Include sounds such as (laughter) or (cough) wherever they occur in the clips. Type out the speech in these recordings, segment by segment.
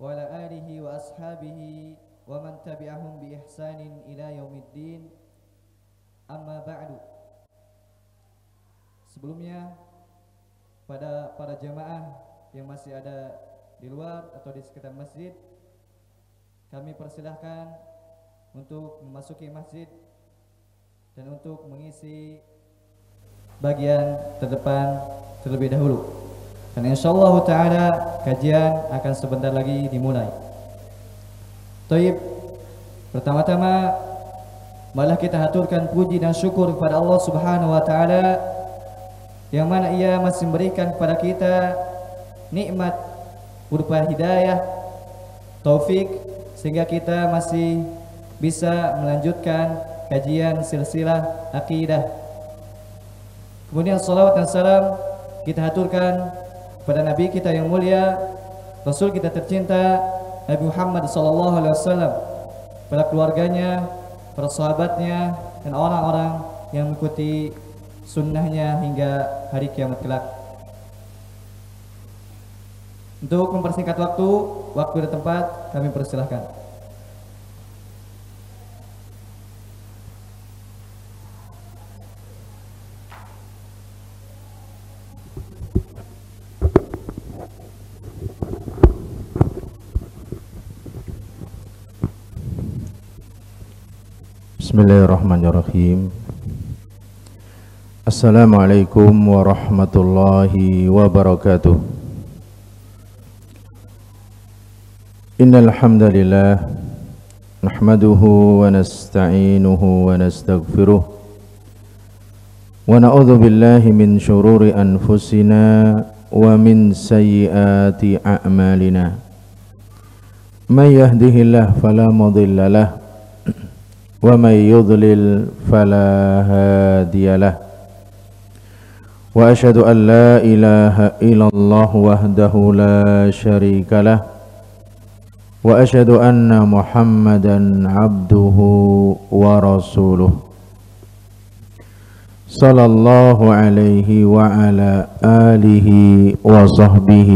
وعلى آله وأصحابه ومن تبعهم بإحسان إلى يوم الدين Amma ba'du Sebelumnya pada para jemaah yang masih ada di luar atau di sekitar masjid kami persilahkan untuk memasuki masjid dan untuk mengisi bagian terdepan terlebih dahulu. Dan insyaallah ta'ala kajian akan sebentar lagi dimulai. Taib, pertama-tama malah kita haturkan puji dan syukur kepada Allah Subhanahu wa taala yang mana ia masih memberikan kepada kita nikmat berupa hidayah, taufik sehingga kita masih bisa melanjutkan kajian silsilah akidah. Kemudian salawat dan salam kita haturkan kepada Nabi kita yang mulia, Rasul kita tercinta Nabi Muhammad sallallahu alaihi wasallam, pada keluarganya, para sahabatnya dan orang-orang yang mengikuti sunnahnya hingga hari kiamat kelak. Untuk mempersingkat waktu, waktu dan tempat kami persilahkan. Bismillahirrahmanirrahim Assalamualaikum warahmatullahi wabarakatuh Innalhamdulillah Nahmaduhu wa nasta'inuhu wa nasta'gfiruh Wa na'udhu billahi min syururi anfusina Wa min sayyiati a'malina Man yahdihillah falamudillalah ومن يضلل فلا هادي له واشهد ان لا اله الا الله وحده لا شريك له واشهد ان محمدا عبده ورسوله صلى الله عليه وعلى اله وصحبه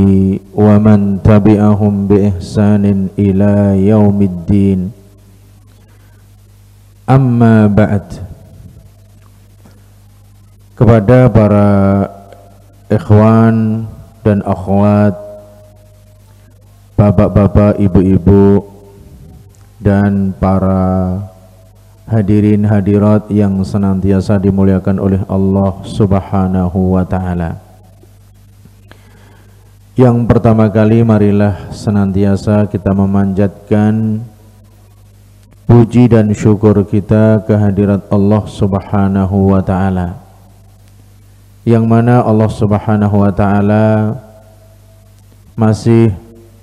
ومن تبعهم باحسان الى يوم الدين Amma ba'd Kepada para ikhwan dan akhwat Bapak-bapak, ibu-ibu Dan para hadirin hadirat yang senantiasa dimuliakan oleh Allah subhanahu wa ta'ala Yang pertama kali marilah senantiasa kita memanjatkan puji dan syukur kita kehadirat Allah Subhanahu wa taala. Yang mana Allah Subhanahu wa taala masih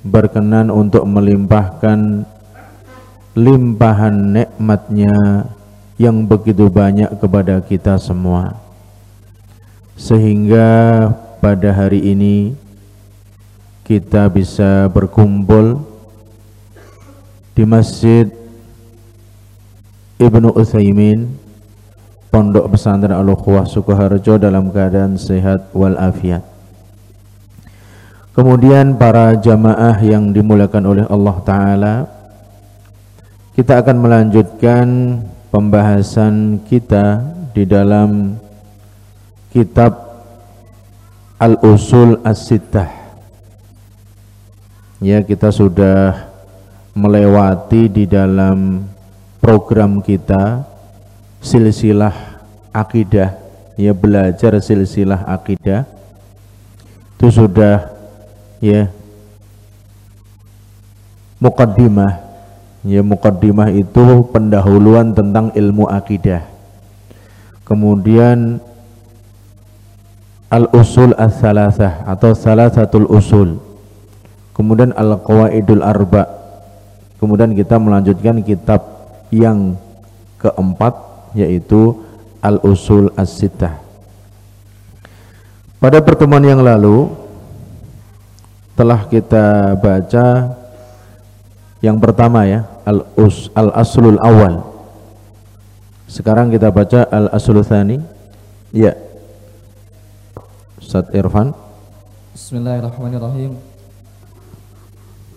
berkenan untuk melimpahkan limpahan nikmatnya yang begitu banyak kepada kita semua. Sehingga pada hari ini kita bisa berkumpul di masjid Ibnu Utsaimin Pondok Pesantren al Sukoharjo dalam keadaan sehat walafiat. Kemudian para jamaah yang dimuliakan oleh Allah Ta'ala Kita akan melanjutkan pembahasan kita di dalam kitab Al-Usul As-Sittah Ya kita sudah melewati di dalam program kita silsilah akidah ya belajar silsilah akidah itu sudah ya mukaddimah ya mukaddimah itu pendahuluan tentang ilmu akidah kemudian al-usul as-salasah atau salah satu usul kemudian al-qawaidul arba kemudian kita melanjutkan kitab yang keempat yaitu al-usul as-sittah. Pada pertemuan yang lalu telah kita baca yang pertama ya al-us al-aslul awal. Sekarang kita baca al-aslul tsani. Ya. Ustaz Irfan. Bismillahirrahmanirrahim.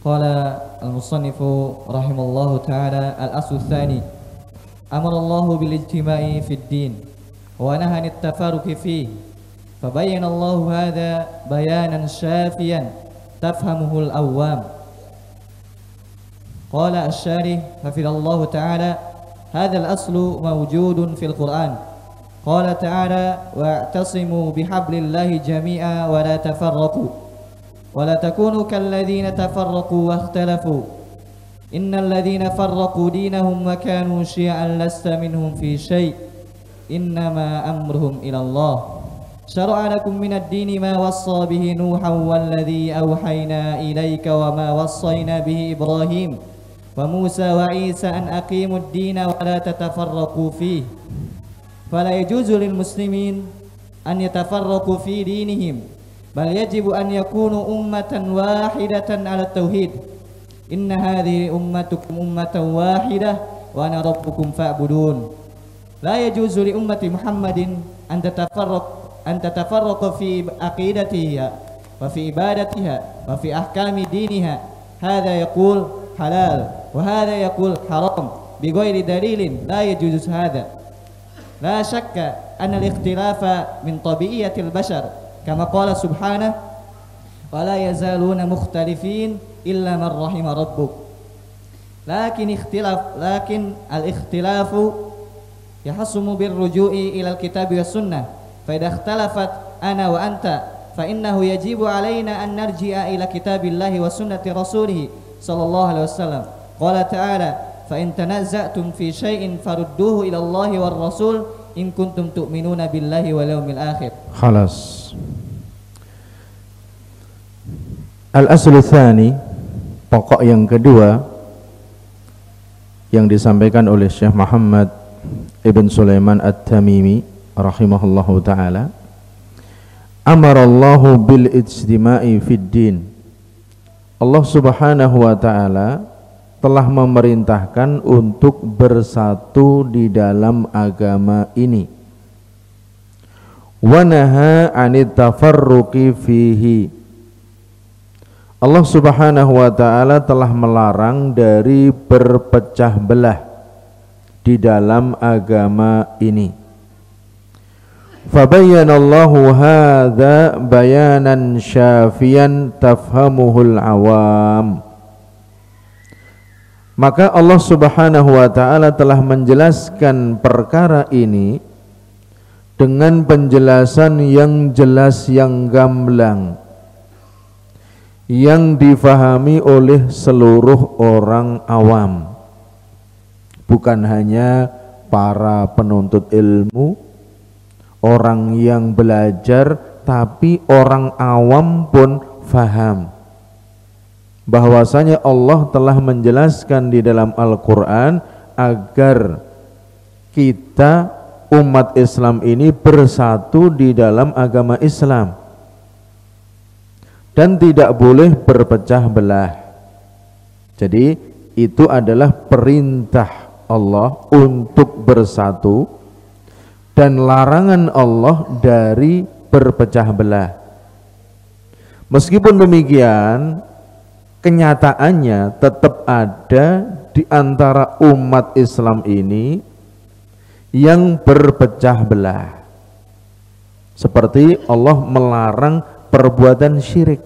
قال المصنف رحمه الله تعالى الأصل الثاني أمر الله بالاجتماع في الدين ونهى عن التفارق فيه فبين الله هذا بيانا شافيا تفهمه الأوام قال الشارح حفظ الله تعالى هذا الأصل موجود في القرآن قال تعالى واعتصموا بحبل الله جميعا ولا تفرقوا ولا تكونوا كالذين تفرقوا واختلفوا إن الذين فرقوا دينهم وكانوا شيعا لست منهم في شيء إنما أمرهم إلى الله شرع لكم من الدين ما وصى به نوحا والذي أوحينا إليك وما وصينا به إبراهيم وموسى وعيسى أن أقيموا الدين ولا تتفرقوا فيه فلا يجوز للمسلمين أن يتفرقوا في دينهم bal yajibu an yakunu ummatan wahidatan ala tauhid inna hadhihi ummatukum ummatan wahidah wa ana rabbukum fa'budun la yajuzu li ummati muhammadin an tatafarraq an tatafarraqa fi aqidatiha wa fi ibadatiha wa fi ahkami diniha hadha yaqul halal wa hadha yaqul haram bighairi dalilin la yajuzu hadha la syakka anna al-ikhtilafa min tabi'iyatil bashar كما قال سبحانه ولا يزالون مختلفين إلا من رحم ربك لكن اختلاف لكن الاختلاف يحسم بالرجوع إلى الكتاب والسنة فإذا اختلفت أنا وأنت فإنه يجب علينا أن نرجع إلى كتاب الله وسنة رسوله صلى الله عليه وسلم قال تعالى فإن تنازعتم في شيء فردوه إلى الله والرسول in kuntum tu'minuna billahi wal yaumil akhir. Khalas. Al-aslu tsani pokok yang kedua yang disampaikan oleh Syekh Muhammad Ibn Sulaiman At-Tamimi rahimahullahu taala Amarallahu bil ijtima'i fid din Allah Subhanahu wa taala telah memerintahkan untuk bersatu di dalam agama ini. Wanaha anit fihi. Allah Subhanahu wa taala telah melarang dari berpecah belah di dalam agama ini. Fabayyana Allahu hadza bayanan syafian tafhamuhul awam. Maka Allah Subhanahu wa taala telah menjelaskan perkara ini dengan penjelasan yang jelas yang gamblang yang difahami oleh seluruh orang awam bukan hanya para penuntut ilmu orang yang belajar tapi orang awam pun faham bahwasanya Allah telah menjelaskan di dalam Al-Qur'an agar kita umat Islam ini bersatu di dalam agama Islam dan tidak boleh berpecah belah. Jadi itu adalah perintah Allah untuk bersatu dan larangan Allah dari berpecah belah. Meskipun demikian, kenyataannya tetap ada di antara umat Islam ini yang berpecah belah. Seperti Allah melarang perbuatan syirik.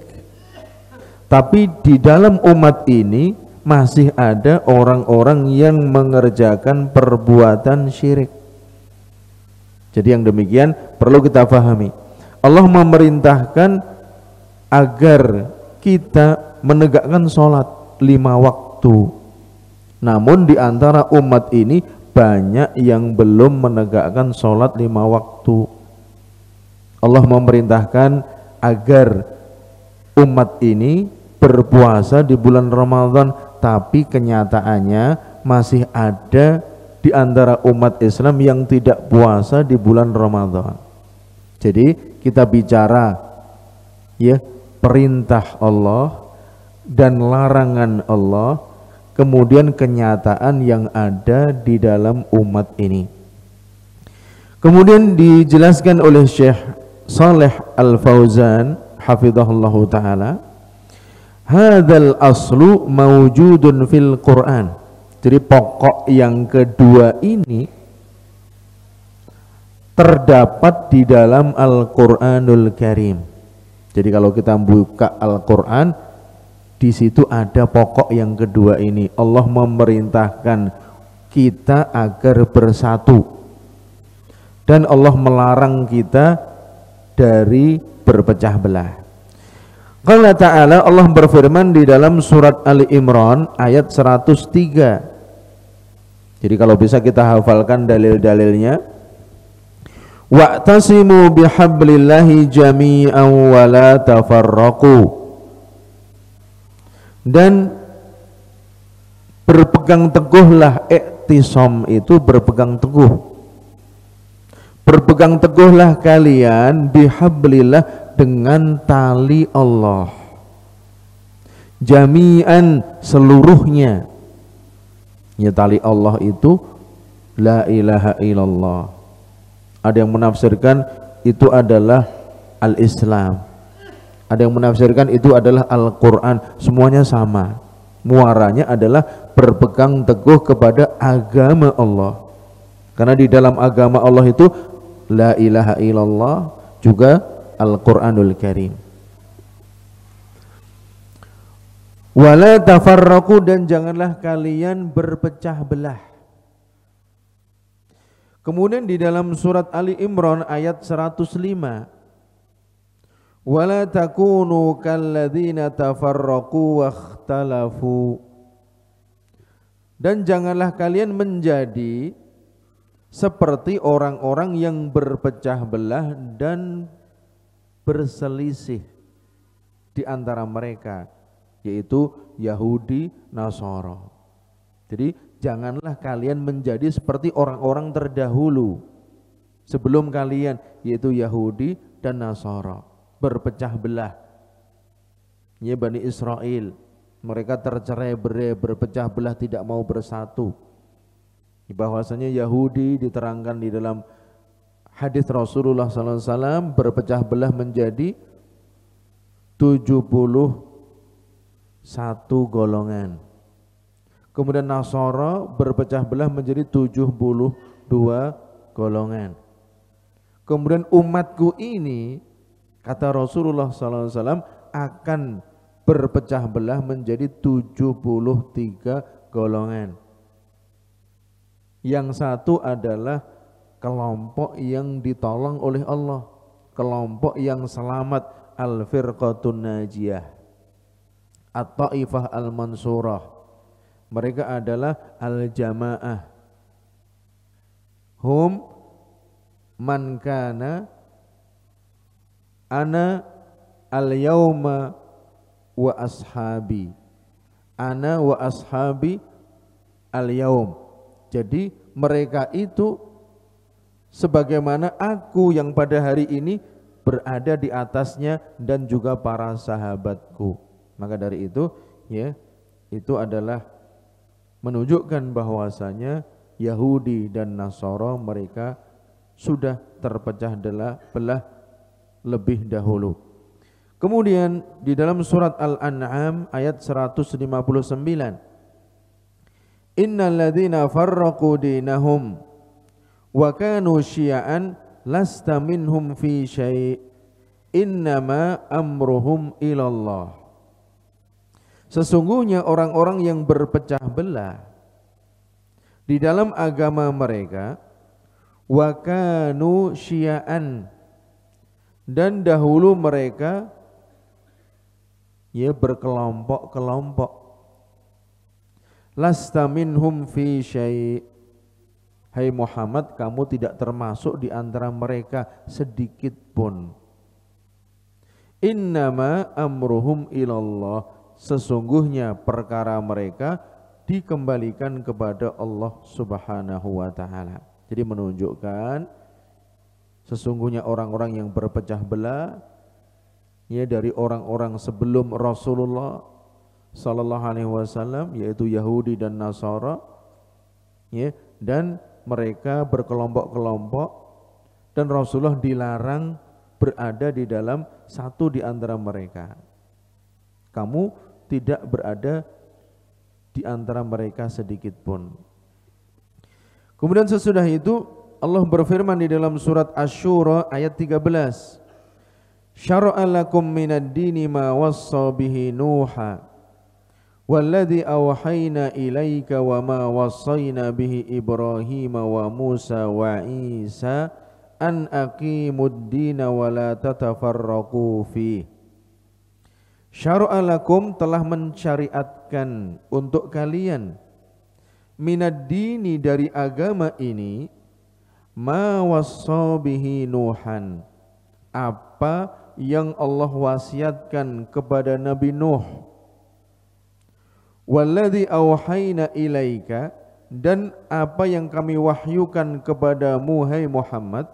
Tapi di dalam umat ini masih ada orang-orang yang mengerjakan perbuatan syirik. Jadi yang demikian perlu kita pahami. Allah memerintahkan agar kita menegakkan sholat lima waktu. Namun di antara umat ini banyak yang belum menegakkan sholat lima waktu. Allah memerintahkan agar umat ini berpuasa di bulan Ramadan tapi kenyataannya masih ada di antara umat Islam yang tidak puasa di bulan Ramadan. Jadi kita bicara ya perintah Allah dan larangan Allah kemudian kenyataan yang ada di dalam umat ini kemudian dijelaskan oleh Syekh Saleh Al-Fauzan hafizahullah taala hadal aslu mawjudun fil Quran jadi pokok yang kedua ini terdapat di dalam Al-Quranul Karim jadi kalau kita buka Al-Quran, di situ ada pokok yang kedua ini. Allah memerintahkan kita agar bersatu. Dan Allah melarang kita dari berpecah belah. Kalau ta'ala Allah berfirman di dalam surat Ali Imran ayat 103. Jadi kalau bisa kita hafalkan dalil-dalilnya, Wa'tasimu bihablillahi jami'an wa la tafarraqu. Dan berpegang teguhlah iktisam itu berpegang teguh. Berpegang teguhlah kalian bihablillah dengan tali Allah. Jami'an seluruhnya. Ya tali Allah itu la ilaha illallah ada yang menafsirkan itu adalah al-Islam. Ada yang menafsirkan itu adalah Al-Qur'an. Semuanya sama. Muaranya adalah berpegang teguh kepada agama Allah. Karena di dalam agama Allah itu la ilaha illallah juga Al-Qur'anul Karim. Wala tafarraku dan janganlah kalian berpecah belah Kemudian di dalam surat Ali Imran ayat 105 Wala takunu kalladzina tafarraqu wakhtalafu Dan janganlah kalian menjadi seperti orang-orang yang berpecah belah dan berselisih di antara mereka yaitu Yahudi Nasoro. Jadi janganlah kalian menjadi seperti orang-orang terdahulu sebelum kalian yaitu Yahudi dan Nasara berpecah belah ya Bani Israel mereka tercerai berai berpecah belah tidak mau bersatu bahwasanya Yahudi diterangkan di dalam hadis Rasulullah SAW berpecah belah menjadi 71 golongan Kemudian Nasara berpecah belah menjadi 72 golongan. Kemudian umatku ini kata Rasulullah SAW akan berpecah belah menjadi 73 golongan. Yang satu adalah kelompok yang ditolong oleh Allah, kelompok yang selamat al-firqatun najiyah, at-taifah al-mansurah, mereka adalah al-jamaah. Hum man kana ana al-yauma wa ashabi. Ana wa ashabi al-yaum. Jadi mereka itu sebagaimana aku yang pada hari ini berada di atasnya dan juga para sahabatku. Maka dari itu ya itu adalah menunjukkan bahwasanya Yahudi dan Nasoro mereka sudah terpecah belah lebih dahulu. Kemudian di dalam surat Al-An'am ayat 159 Innalladzina ladina farraqu dinahum wa kanu syi'an lasta minhum fi syai' innama amruhum ilallah Sesungguhnya orang-orang yang berpecah belah di dalam agama mereka wakanu syiaan dan dahulu mereka ya berkelompok-kelompok lasta minhum fi syai' Hai Muhammad kamu tidak termasuk di antara mereka sedikit pun innama amruhum ilallah sesungguhnya perkara mereka dikembalikan kepada Allah Subhanahu wa taala. Jadi menunjukkan sesungguhnya orang-orang yang berpecah belah ya dari orang-orang sebelum Rasulullah sallallahu alaihi wasallam yaitu Yahudi dan Nasara ya dan mereka berkelompok-kelompok dan Rasulullah dilarang berada di dalam satu di antara mereka. Kamu tidak berada di antara mereka sedikit pun. Kemudian sesudah itu Allah berfirman di dalam surat Asy-Syura ayat 13. Syara'a lakum minad dini ma wassa bihi Nuha ma أوحينا bihi Ibrahim wa Musa wa Isa an aqimud dina wa la tatafarraqu fihi syara'alakum telah mencariatkan untuk kalian minadini dari agama ini ma nuhan apa yang Allah wasiatkan kepada Nabi Nuh walladzi awhayna ilaika dan apa yang kami wahyukan kepadamu hai Muhammad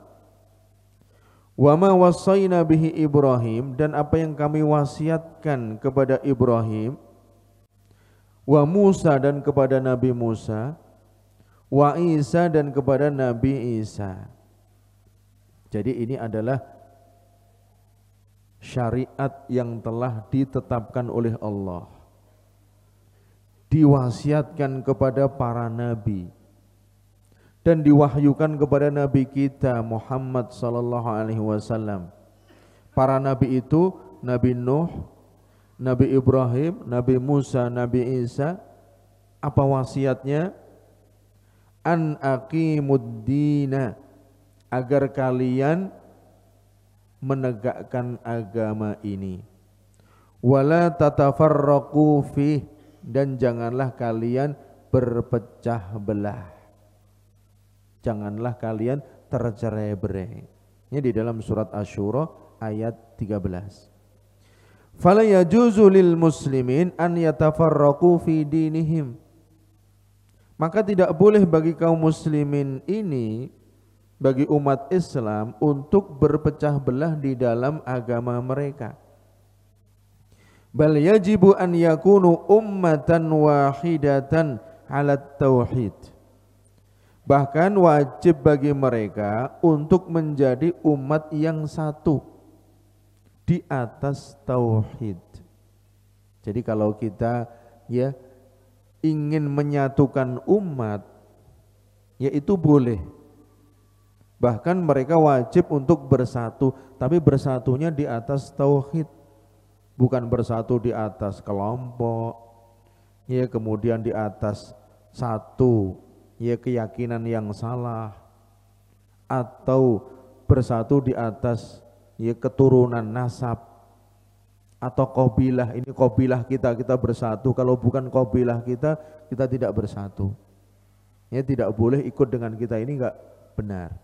Wa wasaina bihi Ibrahim dan apa yang kami wasiatkan kepada Ibrahim wa Musa dan kepada Nabi Musa wa Isa dan kepada Nabi Isa. Jadi ini adalah syariat yang telah ditetapkan oleh Allah. Diwasiatkan kepada para nabi dan diwahyukan kepada nabi kita Muhammad sallallahu alaihi wasallam. Para nabi itu Nabi Nuh, Nabi Ibrahim, Nabi Musa, Nabi Isa apa wasiatnya? An aqimuddina agar kalian menegakkan agama ini. Wala tatafarraqu fi dan janganlah kalian berpecah belah janganlah kalian tercerai-berai. Ini di dalam surat Asyura ayat 13. Fala yajuzu lil muslimin an yatafarraqu fi dinihim. Maka tidak boleh bagi kaum muslimin ini bagi umat Islam untuk berpecah belah di dalam agama mereka. Bal yajibu an yakunu ummatan wahidatan ala tauhid Bahkan wajib bagi mereka untuk menjadi umat yang satu di atas tauhid. Jadi kalau kita ya ingin menyatukan umat yaitu boleh. Bahkan mereka wajib untuk bersatu, tapi bersatunya di atas tauhid. Bukan bersatu di atas kelompok, ya kemudian di atas satu ya keyakinan yang salah atau bersatu di atas ya keturunan nasab atau kobilah ini kobilah kita kita bersatu kalau bukan kobilah kita kita tidak bersatu ya tidak boleh ikut dengan kita ini enggak benar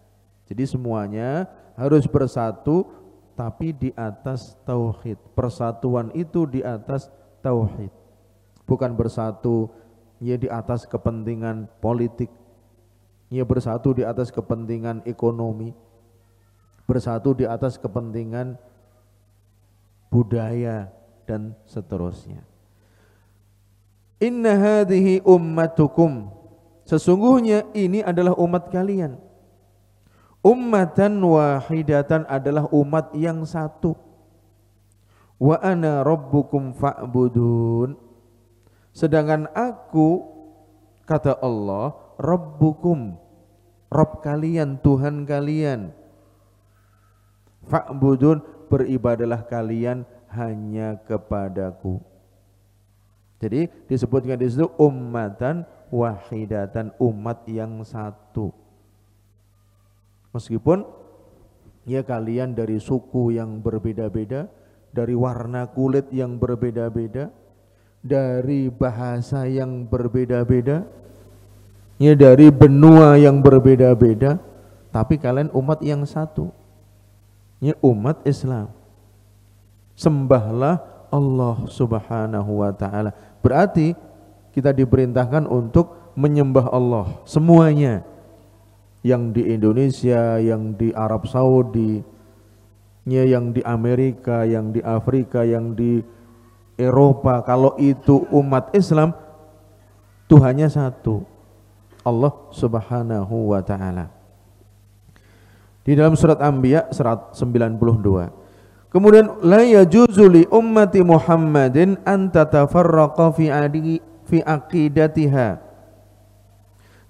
jadi semuanya harus bersatu tapi di atas tauhid persatuan itu di atas tauhid bukan bersatu ia di atas kepentingan politik, ia bersatu di atas kepentingan ekonomi, bersatu di atas kepentingan budaya dan seterusnya. Inna hadhihi ummatukum. Sesungguhnya ini adalah umat kalian. Ummatan wahidatan adalah umat yang satu. Wa ana rabbukum fa'budun Sedangkan aku, kata Allah, Rabbukum, Rabb kalian, Tuhan kalian. Fa'budun, beribadalah kalian hanya kepadaku. Jadi disebutkan di situ ummatan wahidatan umat yang satu. Meskipun ya kalian dari suku yang berbeda-beda, dari warna kulit yang berbeda-beda, dari bahasa yang berbeda-beda, ya dari benua yang berbeda-beda, tapi kalian umat yang satu, ya umat Islam. Sembahlah Allah Subhanahu wa taala. Berarti kita diperintahkan untuk menyembah Allah semuanya. Yang di Indonesia, yang di Arab Saudi, ya, yang di Amerika, yang di Afrika, yang di Eropa, kalau itu umat Islam, Tuhannya satu, Allah Subhanahu wa taala. Di dalam surat Anbiya 192. Kemudian la yajuzu li ummati Muhammadin an tatafarraqa fi adi fi aqidatiha.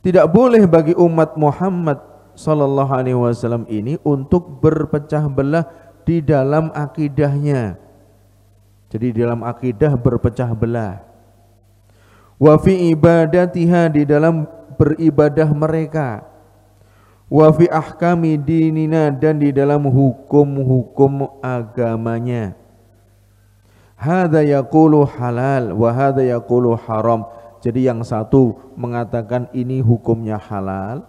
Tidak boleh bagi umat Muhammad sallallahu alaihi wasallam ini untuk berpecah belah di dalam akidahnya. Jadi dalam akidah berpecah belah. Wa fi ibadatiha di dalam beribadah mereka. Wa fi ahkami dinina dan di dalam hukum-hukum agamanya. Hada yaqulu halal wa hadza yaqulu haram. Jadi yang satu mengatakan ini hukumnya halal,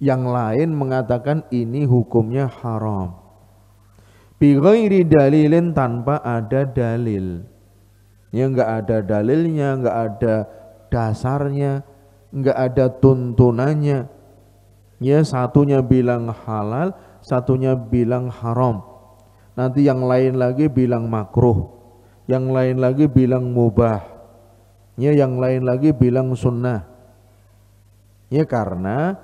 yang lain mengatakan ini hukumnya haram. Bighairi dalilin tanpa ada dalil. Ya enggak ada dalilnya, enggak ada dasarnya, enggak ada tuntunannya. Ya satunya bilang halal, satunya bilang haram. Nanti yang lain lagi bilang makruh. Yang lain lagi bilang mubah. Ya yang lain lagi bilang sunnah. Ya karena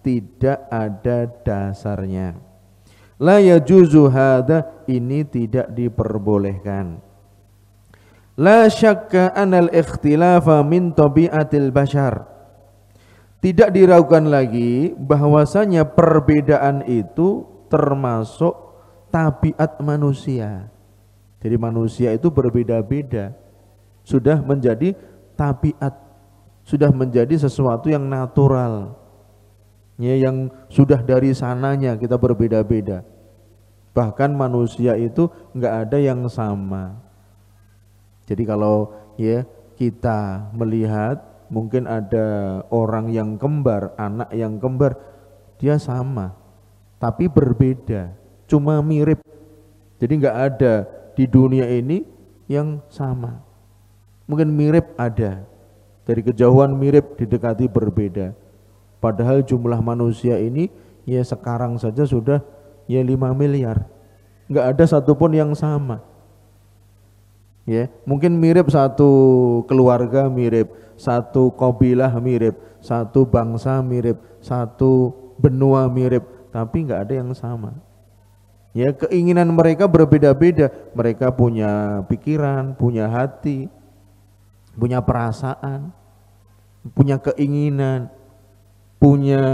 tidak ada dasarnya. La yajuzu hadha ini tidak diperbolehkan. La syakka anal ikhtilafa min tabiatil bashar. Tidak diragukan lagi bahwasanya perbedaan itu termasuk tabiat manusia. Jadi manusia itu berbeda-beda. Sudah menjadi tabiat, sudah menjadi sesuatu yang natural ya, yang sudah dari sananya kita berbeda-beda. Bahkan manusia itu nggak ada yang sama. Jadi kalau ya kita melihat mungkin ada orang yang kembar, anak yang kembar, dia sama, tapi berbeda, cuma mirip. Jadi nggak ada di dunia ini yang sama. Mungkin mirip ada, dari kejauhan mirip didekati berbeda Padahal jumlah manusia ini ya sekarang saja sudah ya 5 miliar. Enggak ada satupun yang sama. Ya, mungkin mirip satu keluarga mirip, satu kabilah mirip, satu bangsa mirip, satu benua mirip, tapi enggak ada yang sama. Ya, keinginan mereka berbeda-beda. Mereka punya pikiran, punya hati, punya perasaan, punya keinginan, punya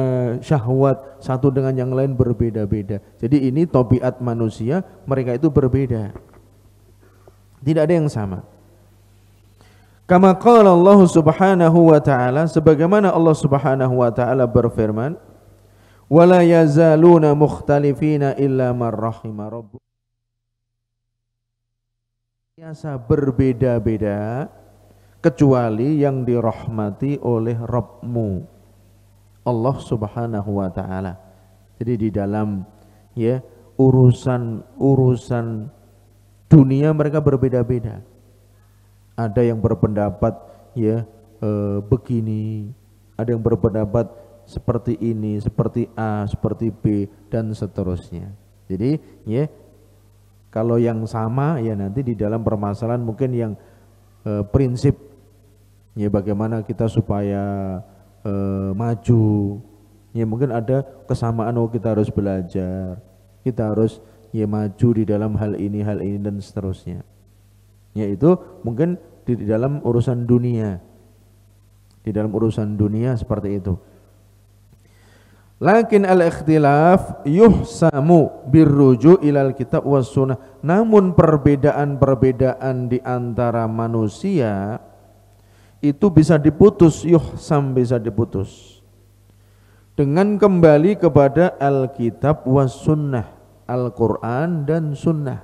syahwat satu dengan yang lain berbeda-beda. Jadi ini tobiat manusia, mereka itu berbeda. Tidak ada yang sama. Kama qala Allah Subhanahu wa taala sebagaimana Allah Subhanahu wa taala berfirman, "Wala yazaluna mukhtalifina illa man rahima rabbuk." Biasa berbeda-beda kecuali yang dirahmati oleh Rabbmu. Allah Subhanahu wa taala. Jadi di dalam ya urusan-urusan dunia mereka berbeda-beda. Ada yang berpendapat ya e, begini, ada yang berpendapat seperti ini, seperti A, seperti B dan seterusnya. Jadi ya kalau yang sama ya nanti di dalam permasalahan mungkin yang e, prinsip ya bagaimana kita supaya e, maju. Ya mungkin ada kesamaan oh kita harus belajar, kita harus ya maju di dalam hal ini, hal ini dan seterusnya. Yaitu mungkin di, di dalam urusan dunia. Di dalam urusan dunia seperti itu. Lakin al-ikhtilaf yuhsamu birruju ilal kitab was sunnah. Namun perbedaan-perbedaan di antara manusia itu bisa diputus yuhsam bisa diputus dengan kembali kepada Alkitab was sunnah Al-Quran dan sunnah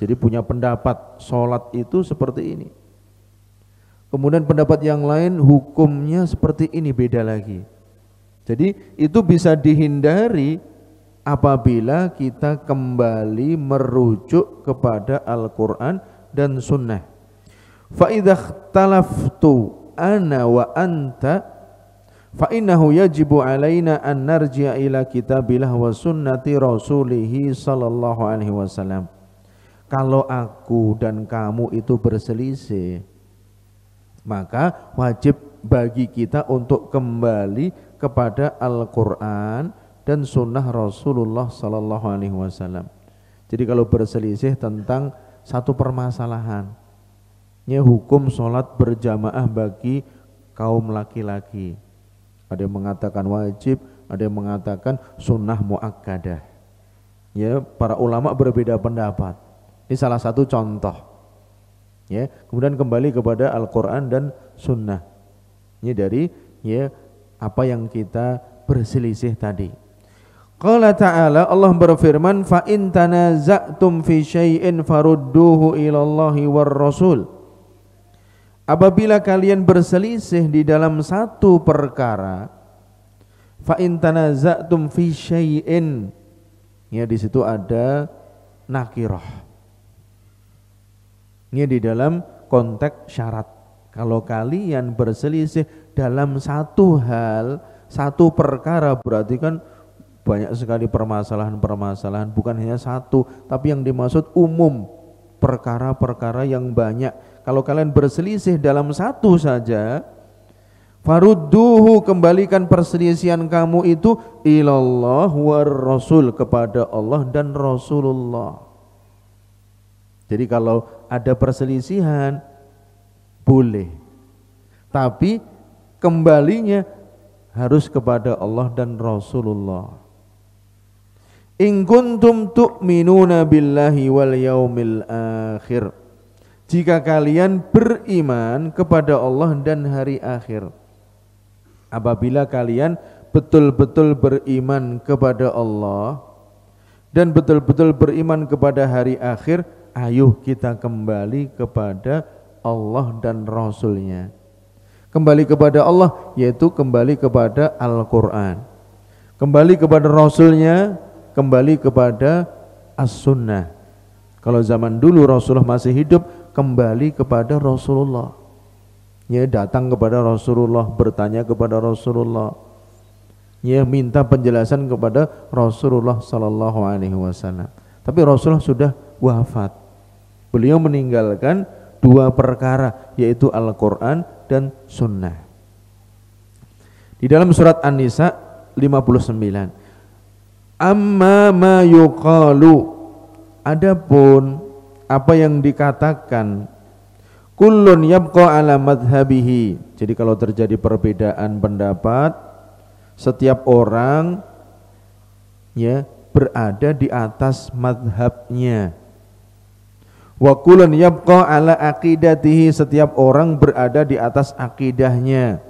jadi punya pendapat sholat itu seperti ini kemudian pendapat yang lain hukumnya seperti ini beda lagi jadi itu bisa dihindari apabila kita kembali merujuk kepada Al-Quran dan sunnah fa idza talaftu ana wa anta fa innahu yajibu alaina an narji'a ila kitabillah wa sunnati rasulih sallallahu alaihi wasallam kalau aku dan kamu itu berselisih maka wajib bagi kita untuk kembali kepada Al-Qur'an dan sunnah Rasulullah sallallahu alaihi wasallam. Jadi kalau berselisih tentang satu permasalahan, ini hukum sholat berjamaah bagi kaum laki-laki. Ada yang mengatakan wajib, ada yang mengatakan sunnah muakkadah. Ya, para ulama berbeda pendapat. Ini salah satu contoh. Ya, kemudian kembali kepada Al-Qur'an dan sunnah. Ini dari ya apa yang kita berselisih tadi. Qala ta'ala Allah berfirman fa in tanaza'tum fi syai'in farudduhu ila Allahi war rasul. Apabila kalian berselisih di dalam satu perkara, fa in tanaza'tum fi syai'in. Ya di situ ada nakirah. Ini ya, di dalam konteks syarat. Kalau kalian berselisih dalam satu hal, satu perkara berarti kan banyak sekali permasalahan-permasalahan bukan hanya satu tapi yang dimaksud umum perkara-perkara yang banyak kalau kalian berselisih dalam satu saja, farudduhu kembalikan perselisihan kamu itu ilallah war rasul kepada Allah dan Rasulullah. Jadi kalau ada perselisihan boleh. Tapi kembalinya harus kepada Allah dan Rasulullah. In kuntum tu'minuna billahi wal yaumil akhir jika kalian beriman kepada Allah dan hari akhir. Apabila kalian betul-betul beriman kepada Allah dan betul-betul beriman kepada hari akhir, ayo kita kembali kepada Allah dan Rasulnya. Kembali kepada Allah yaitu kembali kepada Al-Quran. Kembali kepada Rasulnya, kembali kepada As-Sunnah. Kalau zaman dulu Rasulullah masih hidup, kembali kepada Rasulullah ya datang kepada Rasulullah bertanya kepada Rasulullah ya minta penjelasan kepada Rasulullah shallallahu Alaihi Wasallam tapi Rasulullah sudah wafat beliau meninggalkan dua perkara yaitu Al-Quran dan Sunnah di dalam surat An-Nisa 59 amma ma yuqalu adapun apa yang dikatakan kullun yabqa ala madhabihi jadi kalau terjadi perbedaan pendapat setiap orang ya berada di atas madhabnya wa kullun yabqa ala aqidatihi setiap orang berada di atas akidahnya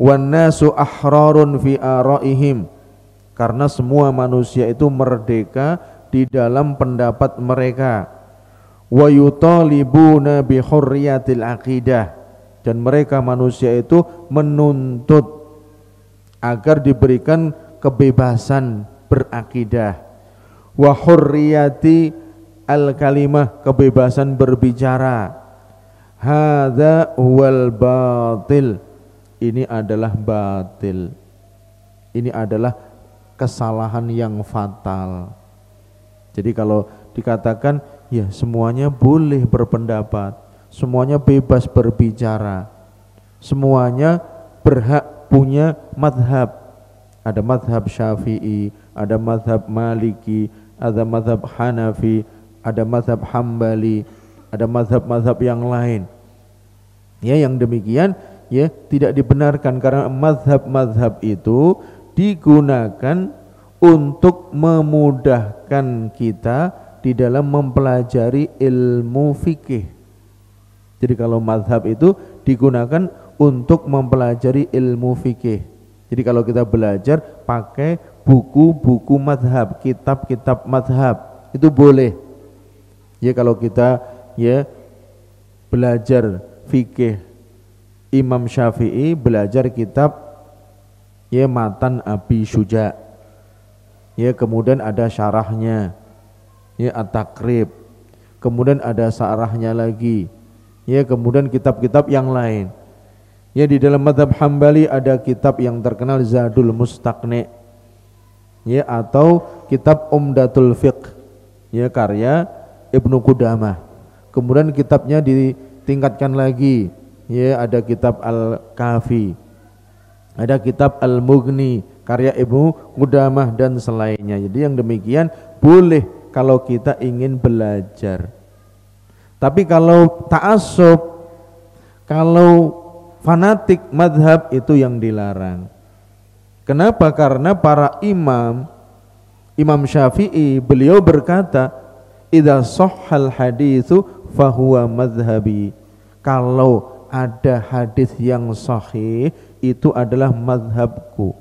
wan nasu ahrarun fi araihim karena semua manusia itu merdeka di dalam pendapat mereka wa yutalibuna bi hurriyatil aqidah dan mereka manusia itu menuntut agar diberikan kebebasan berakidah wa hurriyati al kalimah kebebasan berbicara hadza wal batil ini adalah batil ini adalah kesalahan yang fatal jadi kalau dikatakan Ya, semuanya boleh berpendapat, semuanya bebas berbicara, semuanya berhak punya madhab. Ada madhab syafi'i, ada madhab maliki, ada madhab hanafi, ada madhab hambali, ada madhab-madhab yang lain. Ya, yang demikian ya tidak dibenarkan karena madhab-madhab itu digunakan untuk memudahkan kita di dalam mempelajari ilmu fikih. Jadi kalau madhab itu digunakan untuk mempelajari ilmu fikih. Jadi kalau kita belajar pakai buku-buku madhab, kitab-kitab madhab itu boleh. Ya kalau kita ya belajar fikih Imam Syafi'i belajar kitab ya matan Abi Syuja. Ya kemudian ada syarahnya ya at-takrib kemudian ada sarahnya lagi ya kemudian kitab-kitab yang lain ya di dalam madhab Hambali ada kitab yang terkenal Zadul Mustaqni ya atau kitab Umdatul Fiqh ya karya Ibnu Qudamah kemudian kitabnya ditingkatkan lagi ya ada kitab Al-Kafi ada kitab Al-Mughni karya Ibnu Qudamah dan selainnya jadi yang demikian boleh kalau kita ingin belajar. Tapi kalau ta'asub, kalau fanatik madhab itu yang dilarang. Kenapa? Karena para imam, Imam Syafi'i, beliau berkata, Ida sohhal hadithu fahuwa madhabi. Kalau ada hadis yang sahih, itu adalah madhabku.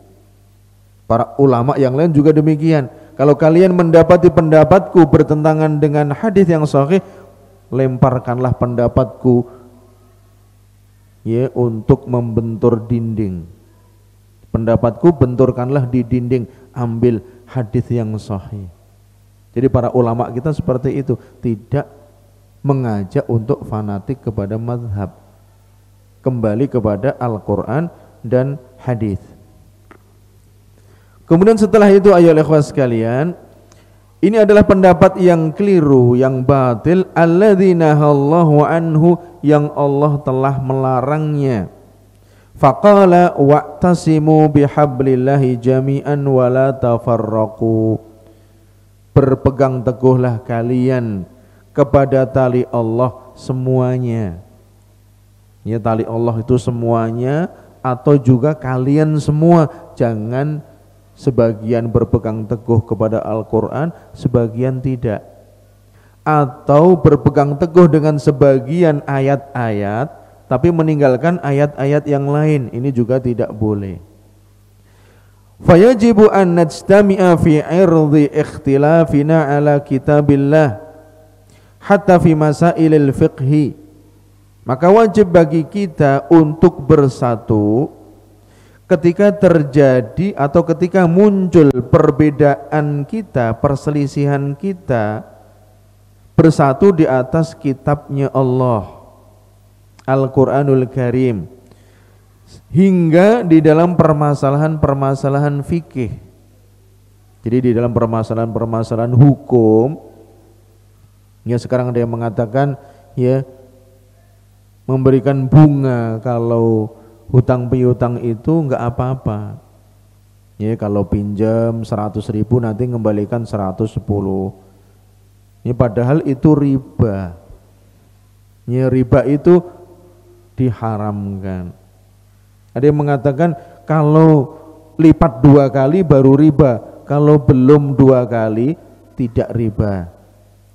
Para ulama yang lain juga demikian kalau kalian mendapati pendapatku bertentangan dengan hadis yang sahih, lemparkanlah pendapatku ya untuk membentur dinding. Pendapatku benturkanlah di dinding, ambil hadis yang sahih. Jadi para ulama kita seperti itu, tidak mengajak untuk fanatik kepada mazhab. Kembali kepada Al-Qur'an dan hadis. Kemudian setelah itu ayo ikhwas sekalian, ini adalah pendapat yang keliru, yang batil alladzina Allah anhu yang Allah telah melarangnya. Faqala wa'tasimu bihablillahi jami'an wa la tafarraqu. Berpegang teguhlah kalian kepada tali Allah semuanya. Ya tali Allah itu semuanya atau juga kalian semua jangan Sebagian berpegang teguh kepada Al-Quran, sebagian tidak. Atau berpegang teguh dengan sebagian ayat-ayat, tapi meninggalkan ayat-ayat yang lain. Ini juga tidak boleh. Fayajibu an najtami'a fi irdi ikhtilafina ala kitabillah hatta fi masailil fiqhi. Maka wajib bagi kita untuk bersatu ketika terjadi atau ketika muncul perbedaan kita, perselisihan kita bersatu di atas kitabnya Allah Al-Qur'anul Karim hingga di dalam permasalahan-permasalahan fikih. Jadi di dalam permasalahan-permasalahan hukum ya sekarang ada yang mengatakan ya memberikan bunga kalau hutang piutang itu enggak apa-apa. Ya kalau pinjam 100 ribu nanti ngembalikan 110. Ya padahal itu riba. Ya riba itu diharamkan. Ada yang mengatakan kalau lipat dua kali baru riba, kalau belum dua kali tidak riba.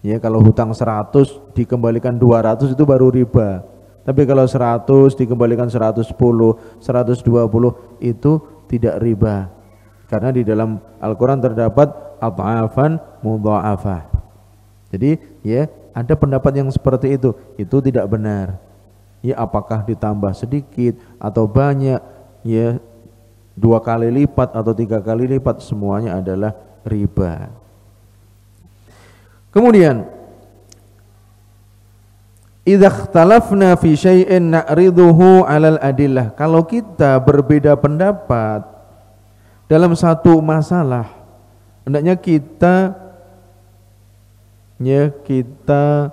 Ya kalau hutang 100 dikembalikan 200 itu baru riba. Tapi kalau 100 dikembalikan 110, 120 itu tidak riba. Karena di dalam Al-Qur'an terdapat at'afan mudha'afah. Jadi ya ada pendapat yang seperti itu, itu tidak benar. Ya apakah ditambah sedikit atau banyak ya dua kali lipat atau tiga kali lipat semuanya adalah riba. Kemudian Idza fi syai'in na'riduhu 'alal adillah. Kalau kita berbeda pendapat dalam satu masalah, hendaknya kita ya kita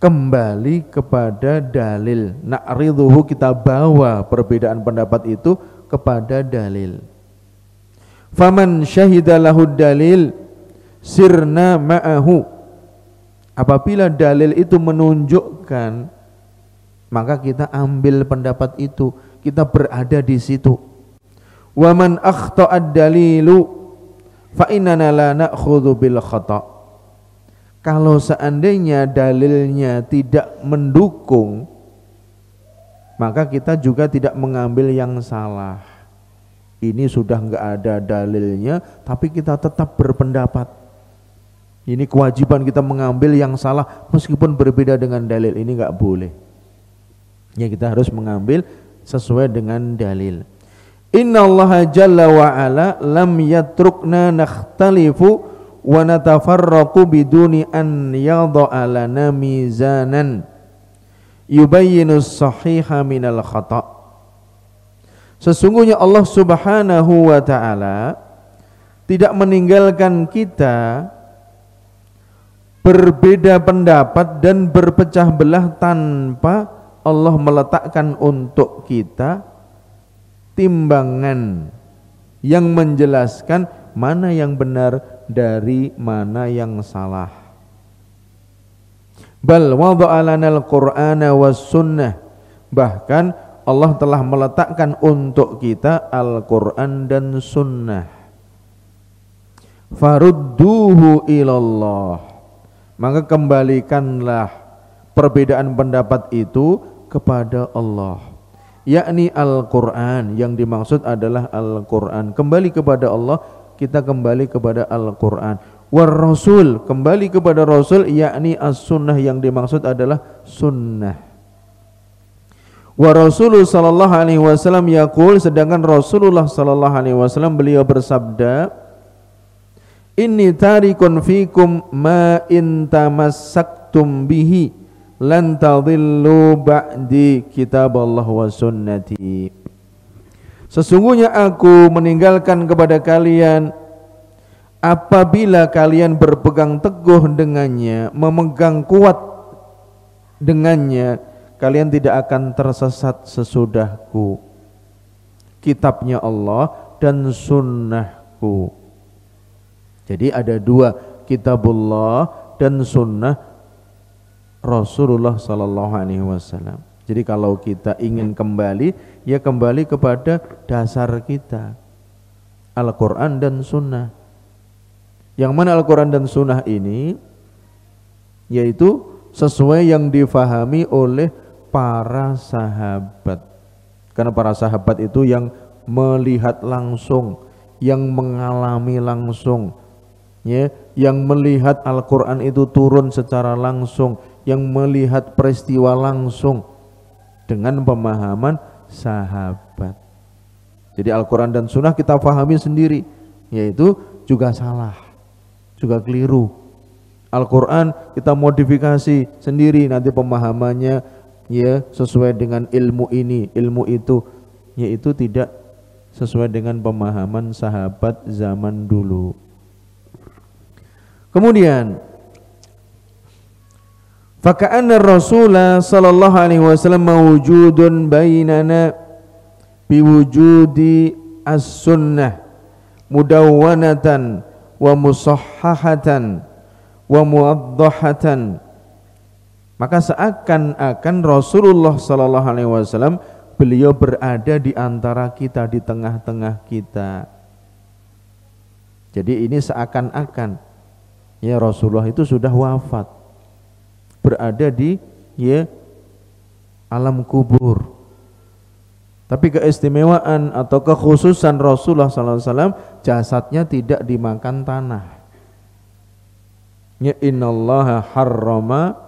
kembali kepada dalil. Na'riduhu kita bawa perbedaan pendapat itu kepada dalil. Faman syahidalahu dalil sirna ma'ahu Apabila dalil itu menunjukkan maka kita ambil pendapat itu, kita berada di situ. Wa man ad dalilu fa inna la na'khudhu bil khata'. Kalau seandainya dalilnya tidak mendukung maka kita juga tidak mengambil yang salah. Ini sudah enggak ada dalilnya tapi kita tetap berpendapat ini kewajiban kita mengambil yang salah meskipun berbeda dengan dalil ini nggak boleh. Ya kita harus mengambil sesuai dengan dalil. Inna Allah Jalla wa ala lam yatrukna nakhtalifu wa natafarraqu biduni an yadha'a lana mizanan yubayyinu sahiha minal khata. Sesungguhnya Allah Subhanahu wa taala tidak meninggalkan kita berbeda pendapat dan berpecah belah tanpa Allah meletakkan untuk kita timbangan yang menjelaskan mana yang benar dari mana yang salah. Bal wada'alana al-Qur'ana was sunnah. Bahkan Allah telah meletakkan untuk kita Al-Qur'an dan sunnah. Farudduhu ilallah maka kembalikanlah perbedaan pendapat itu kepada Allah. Yakni Al-Quran, yang dimaksud adalah Al-Quran. Kembali kepada Allah, kita kembali kepada Al-Quran. War Rasul, kembali kepada Rasul, yakni As-Sunnah, yang dimaksud adalah Sunnah. Wa Rasulullah sallallahu alaihi wasallam yaqul sedangkan Rasulullah sallallahu alaihi wasallam beliau bersabda Inni tarikun fikum ma intamassaktum bihi lan tadhillu ba'di kitab Allah wa sunnati. Sesungguhnya aku meninggalkan kepada kalian apabila kalian berpegang teguh dengannya, memegang kuat dengannya, kalian tidak akan tersesat sesudahku kitabnya Allah dan sunnahku jadi ada dua kitabullah dan sunnah Rasulullah Sallallahu Alaihi Wasallam. Jadi kalau kita ingin kembali, ya kembali kepada dasar kita, Al-Quran dan Sunnah. Yang mana Al-Quran dan Sunnah ini, yaitu sesuai yang difahami oleh para sahabat. Karena para sahabat itu yang melihat langsung, yang mengalami langsung, ya yang melihat Al-Qur'an itu turun secara langsung, yang melihat peristiwa langsung dengan pemahaman sahabat. Jadi Al-Qur'an dan Sunnah kita fahami sendiri, yaitu juga salah, juga keliru. Al-Qur'an kita modifikasi sendiri nanti pemahamannya ya sesuai dengan ilmu ini, ilmu itu, yaitu tidak sesuai dengan pemahaman sahabat zaman dulu. Kemudian Faka'anna Rasulullah sallallahu alaihi wasallam mawujudun bainana biwujudi as-sunnah mudawwanatan wa musahhahatan wa muwaddahatan maka seakan-akan Rasulullah sallallahu alaihi wasallam beliau berada di antara kita di tengah-tengah kita jadi ini seakan-akan ya Rasulullah itu sudah wafat berada di ya alam kubur tapi keistimewaan atau kekhususan Rasulullah SAW jasadnya tidak dimakan tanah ya innallaha harrama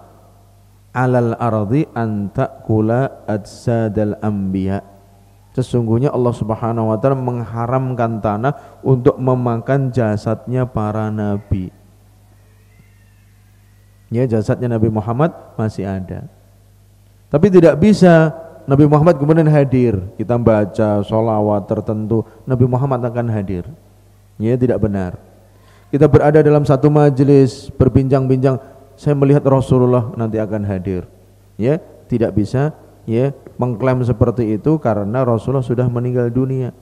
alal ardi antakula adsadal anbiya sesungguhnya Allah Subhanahu wa taala mengharamkan tanah untuk memakan jasadnya para nabi Ya, jasadnya Nabi Muhammad masih ada. Tapi tidak bisa Nabi Muhammad kemudian hadir. Kita baca sholawat tertentu, Nabi Muhammad akan hadir. Ya, tidak benar. Kita berada dalam satu majelis berbincang-bincang, saya melihat Rasulullah nanti akan hadir. Ya, tidak bisa ya mengklaim seperti itu karena Rasulullah sudah meninggal dunia.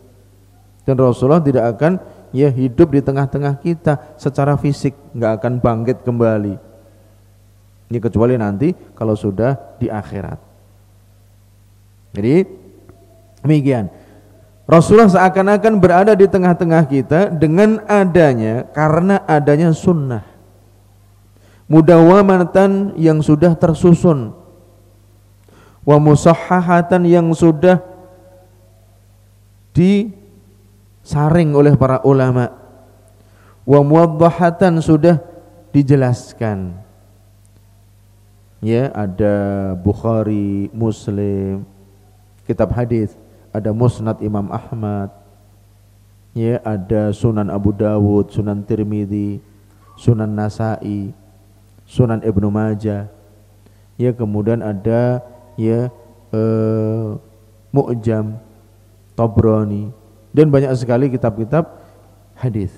Dan Rasulullah tidak akan ya hidup di tengah-tengah kita secara fisik, nggak akan bangkit kembali ini kecuali nanti kalau sudah di akhirat. Jadi demikian. Rasulullah seakan-akan berada di tengah-tengah kita dengan adanya karena adanya sunnah. Mudawamatan yang sudah tersusun. Wa musahhahatan yang sudah disaring oleh para ulama. Wa muwaddahatan sudah dijelaskan ya ada Bukhari, Muslim, kitab hadis, ada Musnad Imam Ahmad, ya ada Sunan Abu Dawud, Sunan Tirmidzi, Sunan Nasai, Sunan Ibnu Majah. Ya kemudian ada ya eh, Mu'jam, Tabrani dan banyak sekali kitab-kitab hadis.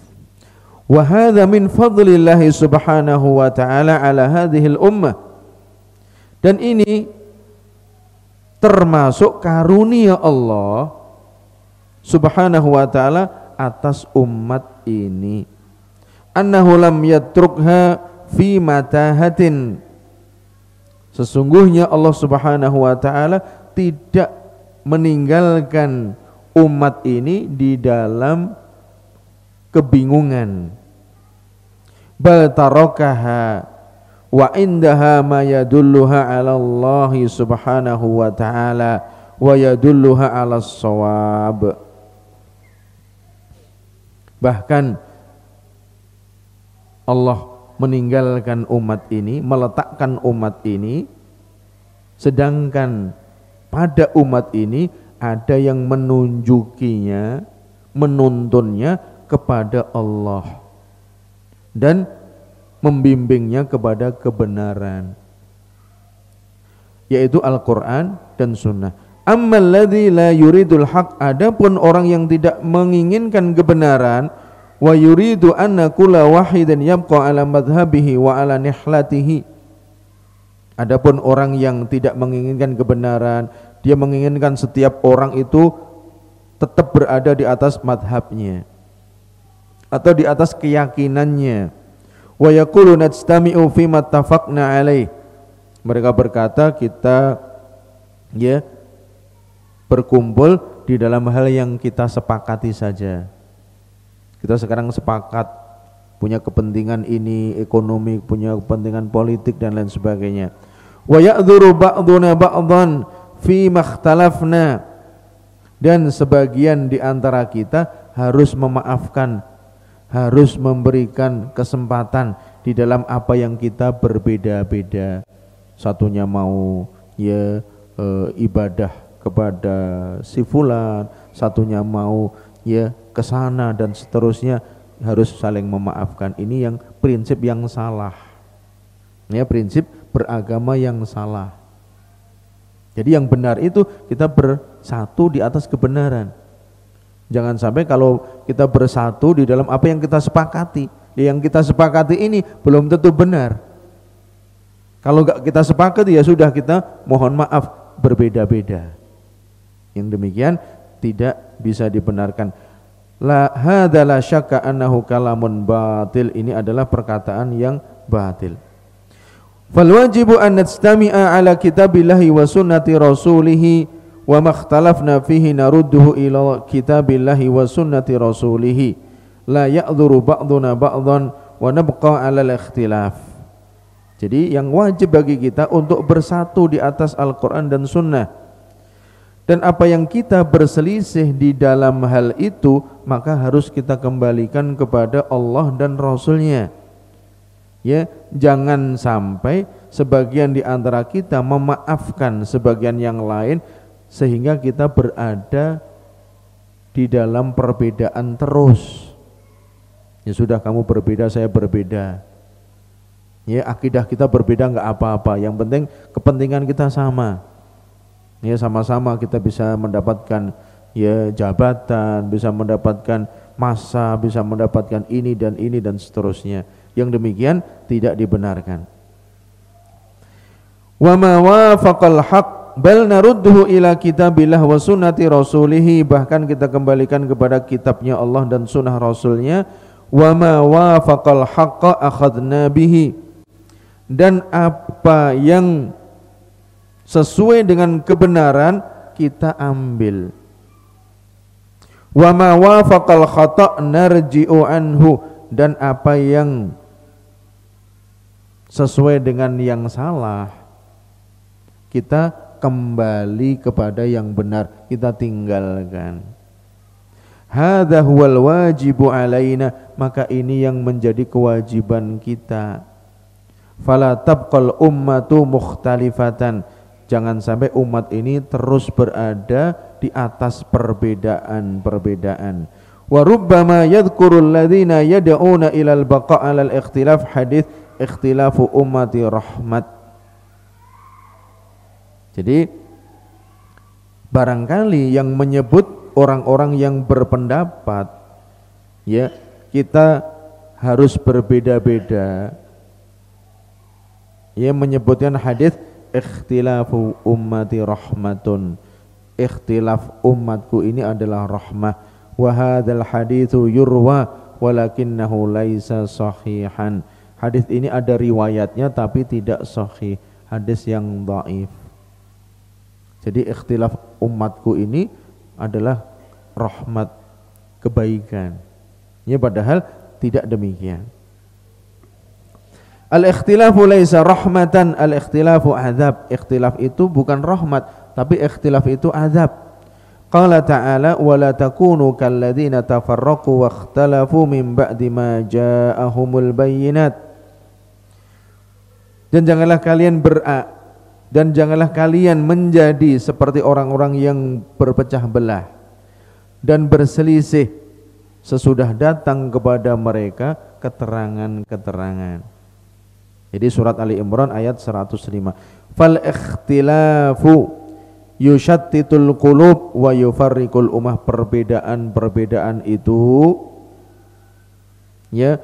Wa hadza min fadlillahi subhanahu wa ta'ala ala hadhihi al-ummah dan ini termasuk karunia Allah Subhanahu wa taala atas umat ini. Annahu lam yatrukha fi matahatin. Sesungguhnya Allah Subhanahu wa taala tidak meninggalkan umat ini di dalam kebingungan. Bal tarokaha wa indaha ma yadulluha 'ala Allah subhanahu wa ta'ala wa yadulluha 'ala sawab bahkan Allah meninggalkan umat ini meletakkan umat ini sedangkan pada umat ini ada yang menunjukinya menuntunnya kepada Allah dan membimbingnya kepada kebenaran yaitu Al-Qur'an dan sunnah. Ammal la yuridul haq adapun orang yang tidak menginginkan kebenaran wa yuridu anna kula wahidin yabqa ala madhabihi wa ala nihlatihi Adapun orang yang tidak menginginkan kebenaran, dia menginginkan setiap orang itu tetap berada di atas madhabnya atau di atas keyakinannya wa yaqulu najtami'u fi ma alaih mereka berkata kita ya berkumpul di dalam hal yang kita sepakati saja kita sekarang sepakat punya kepentingan ini ekonomi punya kepentingan politik dan lain sebagainya wa ya'dzuru ba'dhuna ba'dhan fi makhtalafna dan sebagian di antara kita harus memaafkan harus memberikan kesempatan di dalam apa yang kita berbeda-beda. Satunya mau ya e, ibadah kepada si fulan, satunya mau ya kesana dan seterusnya harus saling memaafkan. Ini yang prinsip yang salah. Ya, prinsip beragama yang salah. Jadi yang benar itu kita bersatu di atas kebenaran Jangan sampai kalau kita bersatu di dalam apa yang kita sepakati, ya, yang kita sepakati ini belum tentu benar. Kalau nggak kita sepakati ya sudah kita mohon maaf berbeda-beda. Yang demikian tidak bisa dibenarkan. La hadzalah syakka annahu kalamun batil ini adalah perkataan yang batil. Fal wajibu an nastami'a ala kitabillahi wa sunnati rasulihi wa makhtalafna fihi narudduhu ila kitabillahi wa sunnati rasulih la ya'dhuru ba'dhuna ba'dhan wa nabqa 'ala al-ikhtilaf jadi yang wajib bagi kita untuk bersatu di atas Al-Quran dan Sunnah dan apa yang kita berselisih di dalam hal itu maka harus kita kembalikan kepada Allah dan Rasulnya ya jangan sampai sebagian di antara kita memaafkan sebagian yang lain sehingga kita berada di dalam perbedaan terus. Ya sudah kamu berbeda, saya berbeda. Ya akidah kita berbeda nggak apa-apa. Yang penting kepentingan kita sama. Ya sama-sama kita bisa mendapatkan ya jabatan, bisa mendapatkan masa, bisa mendapatkan ini dan ini dan seterusnya. Yang demikian tidak dibenarkan. Wa ma haqq bal narudduhu ila kitabillah wa sunnati rasulihi bahkan kita kembalikan kepada kitabnya Allah dan sunnah rasulnya wa ma wafaqal haqqa akhadna bihi dan apa yang sesuai dengan kebenaran kita ambil wa ma wafaqal khata narji'u anhu dan apa yang sesuai dengan yang salah kita kembali kepada yang benar kita tinggalkan hadha huwal wajibu alaina maka ini yang menjadi kewajiban kita fala tabqal ummatu mukhtalifatan jangan sampai umat ini terus berada di atas perbedaan-perbedaan wa rubbama yadhkuru alladhina yad'una ilal baqa' alal ikhtilaf hadith ikhtilafu ummati rahmat jadi barangkali yang menyebut orang-orang yang berpendapat ya kita harus berbeda-beda ya menyebutkan hadis ikhtilafu ummati rahmatun ikhtilaf umatku ini adalah rahmah wa hadzal haditsu yurwa walakinnahu laisa sahihan hadis ini ada riwayatnya tapi tidak sahih hadis yang dhaif jadi ikhtilaf umatku ini adalah rahmat kebaikan. Ya padahal tidak demikian. Al-ikhtilafu laisa rahmatan, al-ikhtilafu azab. Ikhtilaf itu bukan rahmat, tapi ikhtilaf itu azab. Qala ta'ala wa la takunu kalladhina tafarraqu wa ikhtalafu min ba'di ma ja'ahumul bayyinat. Dan janganlah kalian berak dan janganlah kalian menjadi seperti orang-orang yang berpecah belah dan berselisih sesudah datang kepada mereka keterangan-keterangan. Jadi surat Ali Imran ayat 105. Fal ikhtilafu yushattitul qulub wa yufarriqul umah perbedaan-perbedaan itu ya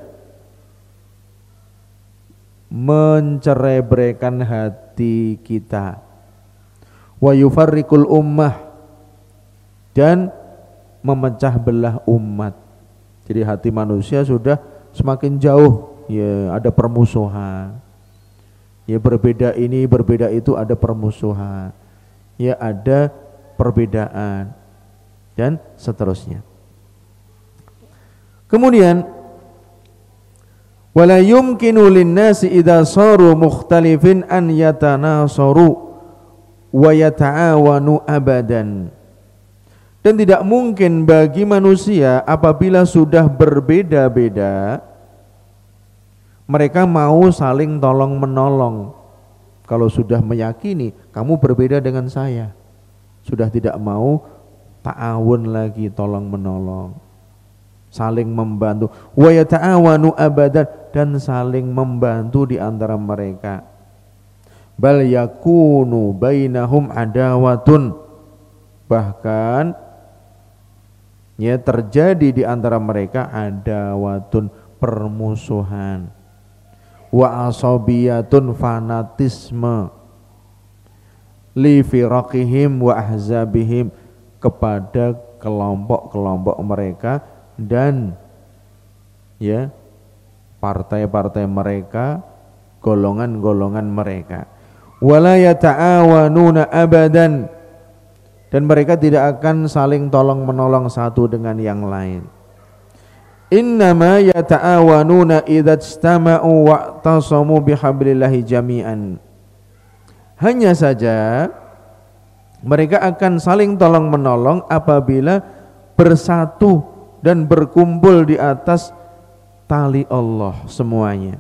mencerebrekan hati hati kita wa yufarrikul ummah dan memecah belah umat jadi hati manusia sudah semakin jauh ya ada permusuhan ya berbeda ini berbeda itu ada permusuhan ya ada perbedaan dan seterusnya kemudian Wala yumkinu linnasi idza saru mukhtalifin an yatanasaru wa yata'awanu abadan. Dan tidak mungkin bagi manusia apabila sudah berbeda-beda mereka mau saling tolong-menolong. Kalau sudah meyakini kamu berbeda dengan saya, sudah tidak mau ta'awun lagi tolong-menolong saling membantu wa yata'awanu abadan dan saling membantu di antara mereka bal yakunu bainahum adawatun bahkan ya terjadi di antara mereka adawatun permusuhan wa asabiyatun fanatisme li firaqihim wa ahzabihim kepada kelompok-kelompok mereka dan ya partai-partai mereka, golongan-golongan mereka. Wala yata'awanuna abadan dan mereka tidak akan saling tolong menolong satu dengan yang lain. Innama yata'awanuna idza wa'tasamu bihablillahi jami'an. Hanya saja mereka akan saling tolong menolong apabila bersatu dan berkumpul di atas tali Allah semuanya.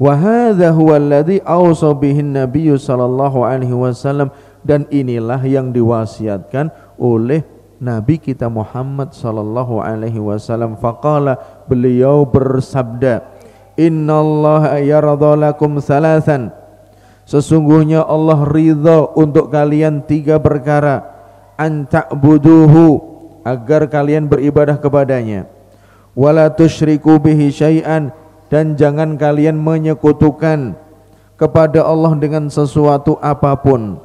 Wa hadza huwallazi awsa bihin nabiyyu sallallahu alaihi wasallam dan inilah yang diwasiatkan oleh Nabi kita Muhammad sallallahu alaihi wasallam faqala beliau bersabda innallaha yaradha lakum salasan sesungguhnya Allah ridha untuk kalian tiga perkara an ta'buduhu agar kalian beribadah kepadanya wala tusyriku bihi syai'an dan jangan kalian menyekutukan kepada Allah dengan sesuatu apapun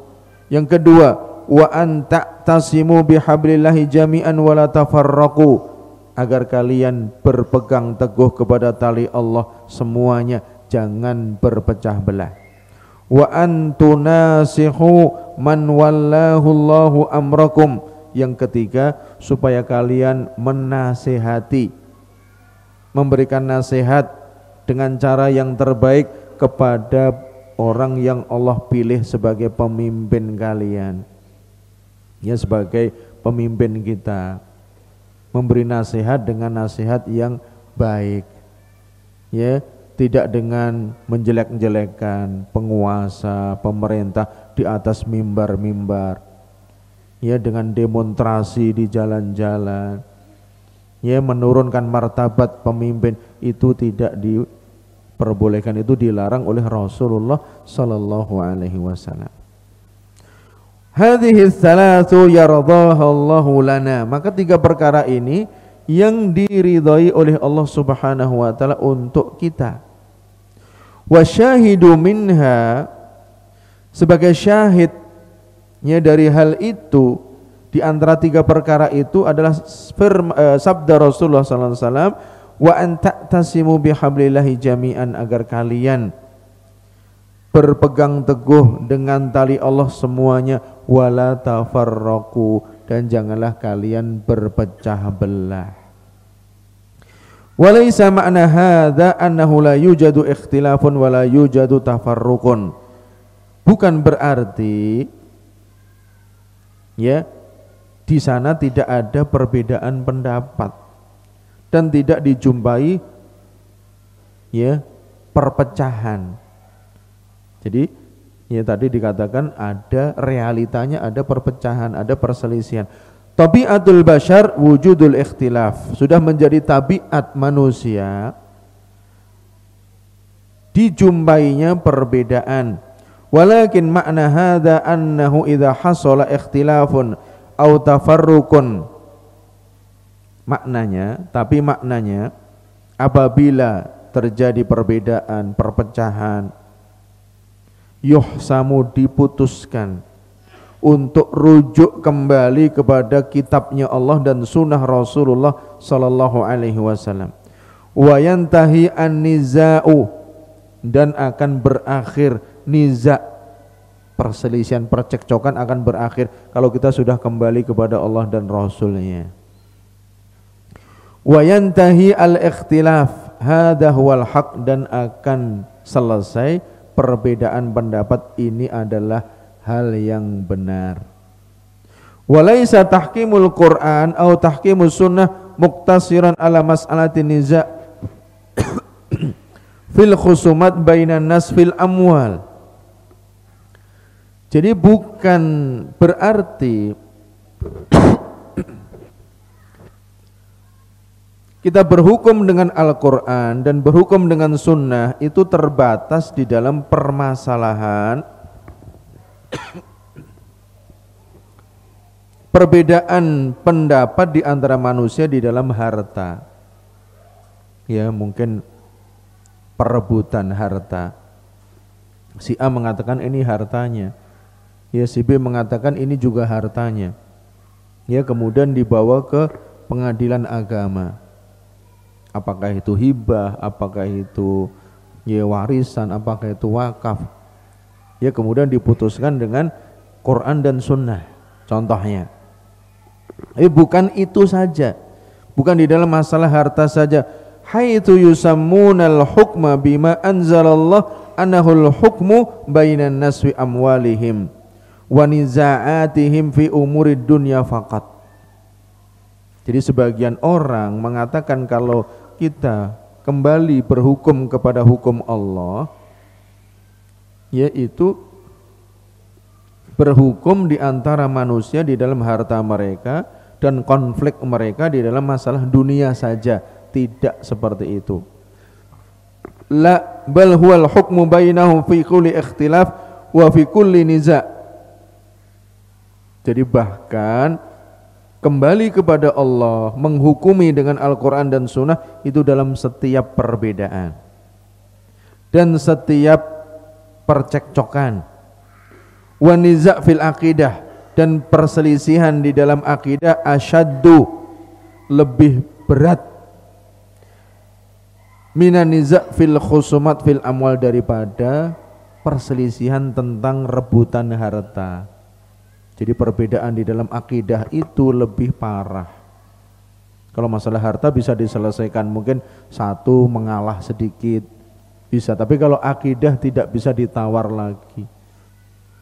yang kedua wa anta tasimu bihablillahi jami'an wala tafarraqu agar kalian berpegang teguh kepada tali Allah semuanya jangan berpecah belah wa antunasihu man wallahu Allahu amrakum yang ketiga, supaya kalian menasehati, memberikan nasihat dengan cara yang terbaik kepada orang yang Allah pilih sebagai pemimpin kalian. Ya sebagai pemimpin kita memberi nasihat dengan nasihat yang baik. Ya, tidak dengan menjelek-jelekan penguasa, pemerintah di atas mimbar-mimbar ya dengan demonstrasi di jalan-jalan ya menurunkan martabat pemimpin itu tidak diperbolehkan itu dilarang oleh Rasulullah sallallahu alaihi wasallam hadhihi tsalatsu yardaha Allahu lana maka tiga perkara ini yang diridhai oleh Allah Subhanahu wa taala untuk kita wa syahidu minha sebagai syahid nya dari hal itu di antara tiga perkara itu adalah firma, eh, sabda Rasulullah sallallahu alaihi wasallam wa tasimu bihablillahi jami'an agar kalian berpegang teguh dengan tali Allah semuanya wala tafarraqu dan janganlah kalian berpecah belah walaysa makna hadza annahu la yujadu ikhtilafun wala yujadu tafarruqun bukan berarti ya di sana tidak ada perbedaan pendapat dan tidak dijumpai ya perpecahan. Jadi ya tadi dikatakan ada realitanya ada perpecahan, ada perselisihan. Tapi Tabiatul bashar wujudul ikhtilaf sudah menjadi tabiat manusia dijumpainya perbedaan Walakin makna hadza annahu idza hasala ikhtilafun au tafarruqun. Maknanya, tapi maknanya apabila terjadi perbedaan, perpecahan, yuhsamu diputuskan untuk rujuk kembali kepada kitabnya Allah dan sunnah Rasulullah sallallahu alaihi wasallam. Wa yantahi an-niza'u dan akan berakhir niza perselisihan percekcokan akan berakhir kalau kita sudah kembali kepada Allah dan Rasulnya wa yantahi al-ikhtilaf hadha wal haq dan akan selesai perbedaan pendapat ini adalah hal yang benar walaisa tahkimul Quran atau tahkimus sunnah muktasiran ala mas'alatin niza' (coughs) fil khusumat bainan nas fil amwal jadi bukan berarti (coughs) kita berhukum dengan Al-Quran dan berhukum dengan Sunnah itu terbatas di dalam permasalahan (coughs) perbedaan pendapat di antara manusia di dalam harta. Ya, mungkin perebutan harta. Si A mengatakan ini hartanya Ya B mengatakan ini juga hartanya. Ya kemudian dibawa ke pengadilan agama. Apakah itu hibah, apakah itu ya warisan, apakah itu wakaf. Ya kemudian diputuskan dengan Quran dan Sunnah. Contohnya. Eh, bukan itu saja. Bukan di dalam masalah harta saja. Hai Haitu yusammunal hukma bima anzalallah anahul hukmu bainan naswi amwalihim wa nizaatihim fi umuri dunya faqat. Jadi sebagian orang mengatakan kalau kita kembali berhukum kepada hukum Allah yaitu berhukum di antara manusia di dalam harta mereka dan konflik mereka di dalam masalah dunia saja tidak seperti itu la bal huwal hukmu bainahum fi kulli ikhtilaf wa fi kulli niza' Jadi bahkan kembali kepada Allah, menghukumi dengan Al-Quran dan Sunnah itu dalam setiap perbedaan dan setiap percekcokan. Waniza fil akidah dan perselisihan di dalam akidah asyaddu lebih berat minaniza fil khusumat fil amwal daripada perselisihan tentang rebutan harta jadi perbedaan di dalam akidah itu lebih parah. Kalau masalah harta bisa diselesaikan mungkin satu mengalah sedikit bisa, tapi kalau akidah tidak bisa ditawar lagi.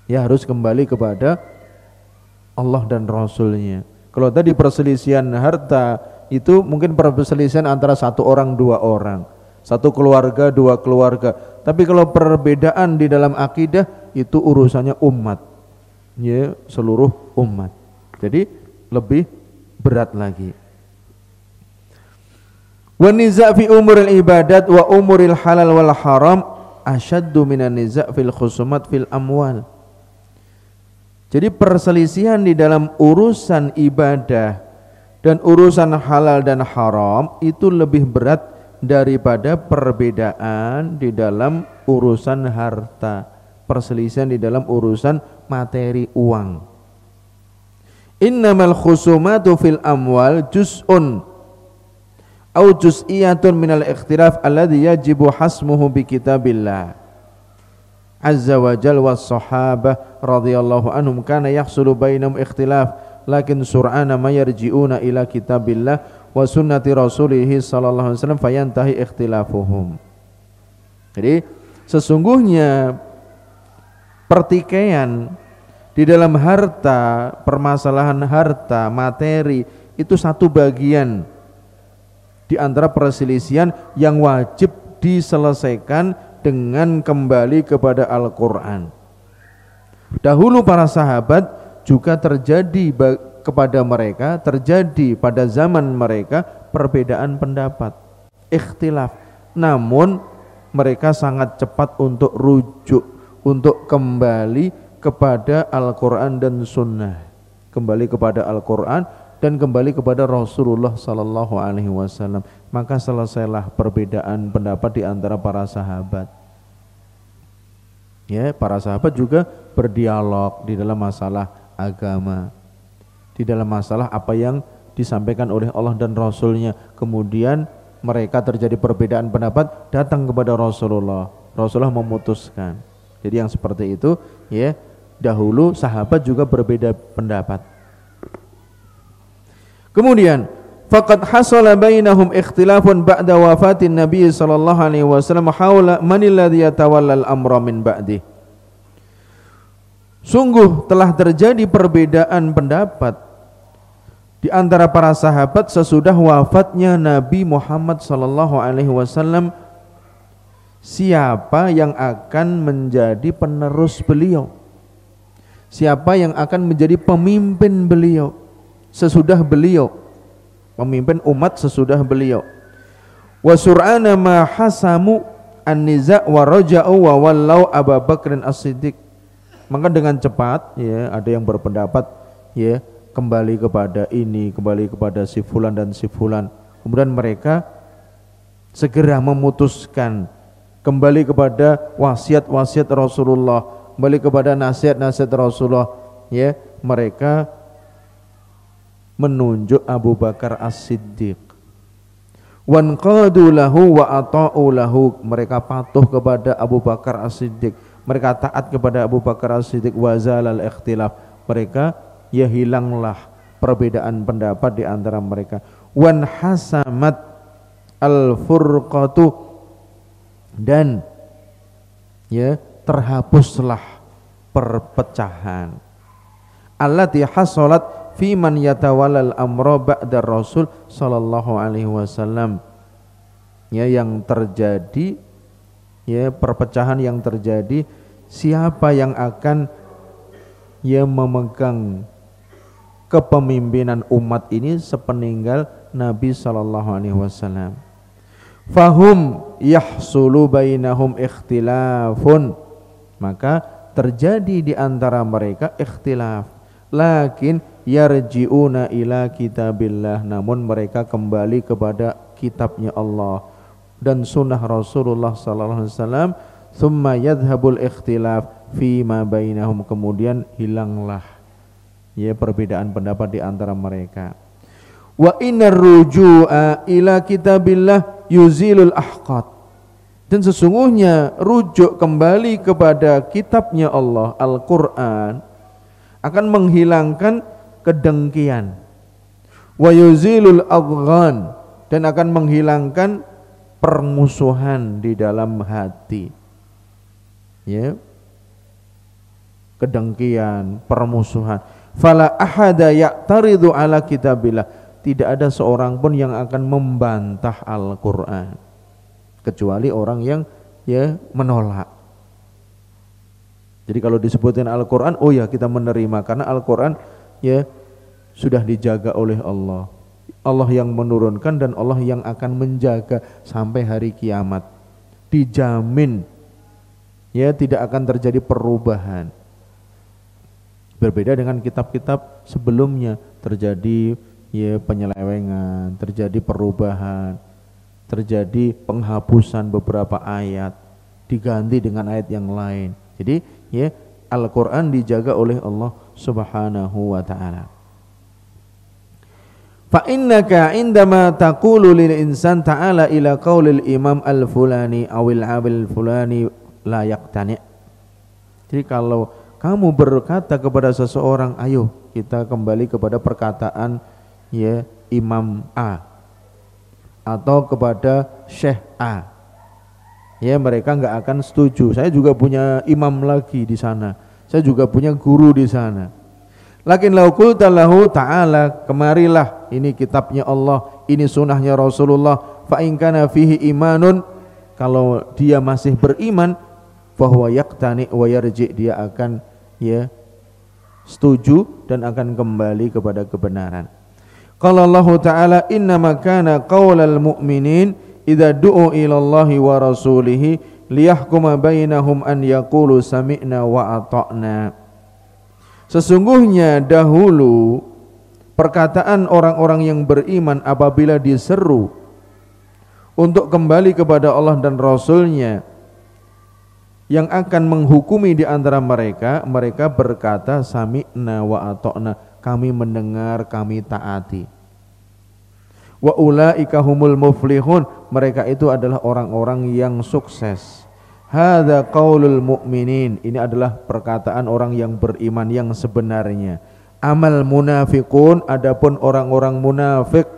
Ya harus kembali kepada Allah dan Rasulnya. Kalau tadi perselisihan harta itu mungkin perselisihan antara satu orang dua orang, satu keluarga dua keluarga. Tapi kalau perbedaan di dalam akidah itu urusannya umat ya seluruh umat. Jadi lebih berat lagi. Wa niza' fi umuril ibadat wa umuril halal wal haram asyaddu minan niza' fil khusumat fil amwal. Jadi perselisihan di dalam urusan ibadah dan urusan halal dan haram itu lebih berat daripada perbedaan di dalam urusan harta. Perselisihan di dalam urusan materi uang. Innamal khusumatu fil amwal juz'un au juz'iyatun minal ikhtiraf alladhi yajibu hasmuhu bi kitabillah. Azza wa Jal wa sahabah radhiyallahu anhum kana yahsulu bainam ikhtilaf lakin sur'ana ma yarji'una ila kitabillah wa sunnati rasulih sallallahu alaihi wasallam fayantahi ikhtilafuhum. Jadi sesungguhnya pertikaian di dalam harta, permasalahan harta, materi itu satu bagian di antara perselisihan yang wajib diselesaikan dengan kembali kepada Al-Qur'an. Dahulu para sahabat juga terjadi kepada mereka, terjadi pada zaman mereka perbedaan pendapat, ikhtilaf. Namun mereka sangat cepat untuk rujuk untuk kembali kepada Al-Quran dan Sunnah kembali kepada Al-Quran dan kembali kepada Rasulullah Sallallahu Alaihi Wasallam maka selesailah perbedaan pendapat di antara para sahabat ya para sahabat juga berdialog di dalam masalah agama di dalam masalah apa yang disampaikan oleh Allah dan Rasulnya kemudian mereka terjadi perbedaan pendapat datang kepada Rasulullah Rasulullah memutuskan jadi yang seperti itu ya dahulu sahabat juga berbeda pendapat. Kemudian faqad hasala bainahum ikhtilafun ba'da wafatin Nabi sallallahu alaihi wasallam haula man alladhi yatawalla al-amra min ba'di. Sungguh telah terjadi perbedaan pendapat di antara para sahabat sesudah wafatnya Nabi Muhammad sallallahu alaihi wasallam siapa yang akan menjadi penerus beliau siapa yang akan menjadi pemimpin beliau sesudah beliau pemimpin umat sesudah beliau wa sur'ana ma hasamu an-niza wa raja'u wa wallau Abu Bakrin As-Siddiq maka dengan cepat ya ada yang berpendapat ya kembali kepada ini kembali kepada si fulan dan si fulan kemudian mereka segera memutuskan kembali kepada wasiat-wasiat Rasulullah, kembali kepada nasihat-nasihat Rasulullah, ya. Mereka menunjuk Abu Bakar As-Siddiq. Wan lahu wa ata'u lahu. Mereka patuh kepada Abu Bakar As-Siddiq. Mereka taat kepada Abu Bakar As-Siddiq wa zalal ikhtilaf. Mereka ya hilanglah perbedaan pendapat di antara mereka. Wan hasamat al-furqatu dan ya terhapuslah perpecahan. Allati hasolat fi man yatawallal amra ba'da Rasul sallallahu alaihi wasallam. Ya yang terjadi ya perpecahan yang terjadi siapa yang akan ya memegang kepemimpinan umat ini sepeninggal Nabi sallallahu alaihi wasallam. Fahum yahsulu bainahum ikhtilafun maka terjadi di antara mereka ikhtilaf lakin yarji'una ila kitabillah namun mereka kembali kepada kitabnya Allah dan sunnah Rasulullah sallallahu alaihi wasallam thumma yadhhabul ikhtilaf fi ma bainahum kemudian hilanglah ya perbedaan pendapat di antara mereka Wa inna ruju'a ila kitabillah yuzilul ahqad. Dan sesungguhnya rujuk kembali kepada kitabnya Allah Al-Qur'an akan menghilangkan kedengkian. Wa yuzilul adghan dan akan menghilangkan permusuhan di dalam hati. Ya. Kedengkian, permusuhan. Fala ahada ya'taridu ala kitabillah tidak ada seorang pun yang akan membantah Al-Qur'an kecuali orang yang ya menolak. Jadi kalau disebutkan Al-Qur'an, oh ya kita menerima karena Al-Qur'an ya sudah dijaga oleh Allah. Allah yang menurunkan dan Allah yang akan menjaga sampai hari kiamat. Dijamin ya tidak akan terjadi perubahan. Berbeda dengan kitab-kitab sebelumnya terjadi ya penyelewengan, terjadi perubahan, terjadi penghapusan beberapa ayat diganti dengan ayat yang lain. Jadi ya Al-Qur'an dijaga oleh Allah Subhanahu wa taala. Fa innaka indama taqulu lil insan ta'ala ila qaulil imam al-fulani awil abil fulani la yaqtani. Jadi kalau kamu berkata kepada seseorang, ayo kita kembali kepada perkataan ya Imam A atau kepada Syekh A. Ya mereka nggak akan setuju. Saya juga punya imam lagi di sana. Saya juga punya guru di sana. Lakin laukul talahu ta'ala kemarilah ini kitabnya Allah, ini sunnahnya Rasulullah. fa'inkana fihi imanun kalau dia masih beriman bahwa yaktani wa yarji dia akan ya setuju dan akan kembali kepada kebenaran. Qala Allah Ta'ala inna kana qaulal mu'minin idza du'u ila Allah wa rasulih liyahkuma bainahum an yaqulu sami'na wa ata'na. Sesungguhnya dahulu perkataan orang-orang yang beriman apabila diseru untuk kembali kepada Allah dan Rasulnya yang akan menghukumi di antara mereka mereka berkata sami'na wa ata'na kami mendengar, kami taati. Wa ulaika humul muflihun, mereka itu adalah orang-orang yang sukses. Hadza qaulul mu'minin. Ini adalah perkataan orang yang beriman yang sebenarnya. Amal munafikun adapun orang-orang munafik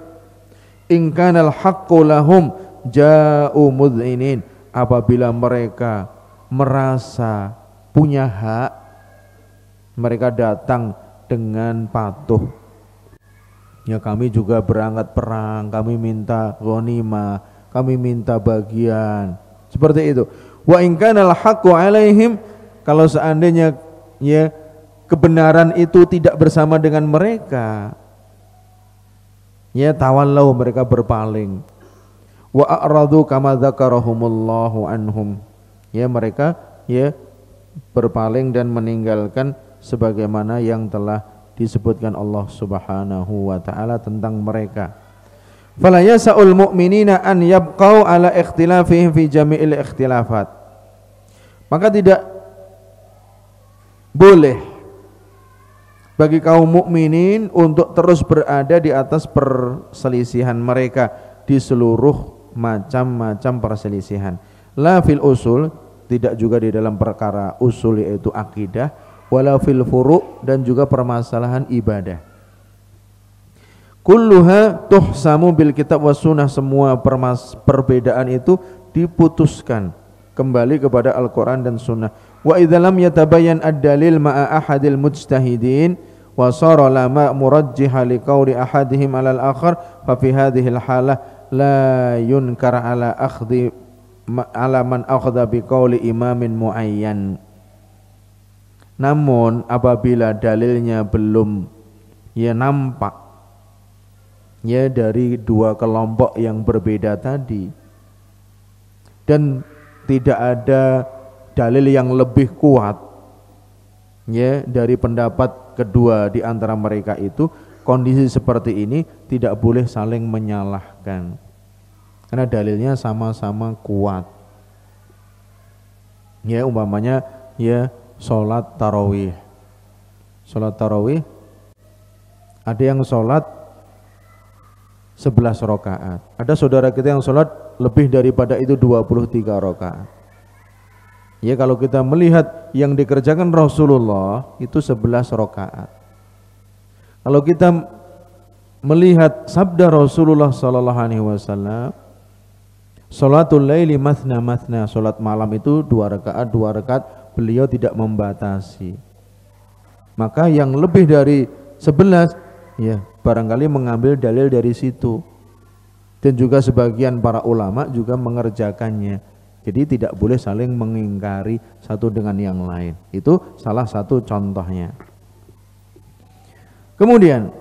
in kanal haqqu lahum ja'u mudhinin. Apabila mereka merasa punya hak mereka datang dengan patuh. Ya kami juga berangkat perang, kami minta ghanima kami minta bagian. Seperti itu. Wa in kana haqqu alaihim kalau seandainya ya kebenaran itu tidak bersama dengan mereka. Ya tawallau mereka berpaling. Wa a'radu kama dzakarahumullahu anhum. Ya mereka ya berpaling dan meninggalkan sebagaimana yang telah disebutkan Allah Subhanahu wa taala tentang mereka. Falayasaul mu'minina an yabqau ala ikhtilafihim fi jami'il ikhtilafat. Maka tidak boleh bagi kaum mukminin untuk terus berada di atas perselisihan mereka di seluruh macam-macam perselisihan. La fil usul tidak juga di dalam perkara usul yaitu akidah wala fil furu' dan juga permasalahan ibadah. Kulluha tuhsamu bil kitab was sunnah semua permas perbedaan itu diputuskan kembali kepada Al-Qur'an dan sunnah. Wa idza lam yatabayyan ad-dalil ma'a ahadil mujtahidin wa sara la murajjiha li qawli ahadihim 'ala al-akhar fa fi hadhihi al-halah la yunkar 'ala akhdhi 'ala man akhdha bi imamin muayyan. Namun apabila dalilnya belum ya nampak ya dari dua kelompok yang berbeda tadi dan tidak ada dalil yang lebih kuat ya dari pendapat kedua di antara mereka itu kondisi seperti ini tidak boleh saling menyalahkan karena dalilnya sama-sama kuat ya umpamanya ya sholat tarawih sholat tarawih ada yang sholat sebelas rokaat ada saudara kita yang sholat lebih daripada itu 23 rokaat ya kalau kita melihat yang dikerjakan Rasulullah itu sebelas rokaat kalau kita melihat sabda Rasulullah Sallallahu Alaihi Wasallam Salatul laili mathna mathna Salat malam itu dua rakaat dua rakaat beliau tidak membatasi. Maka yang lebih dari sebelas, ya barangkali mengambil dalil dari situ. Dan juga sebagian para ulama juga mengerjakannya. Jadi tidak boleh saling mengingkari satu dengan yang lain. Itu salah satu contohnya. Kemudian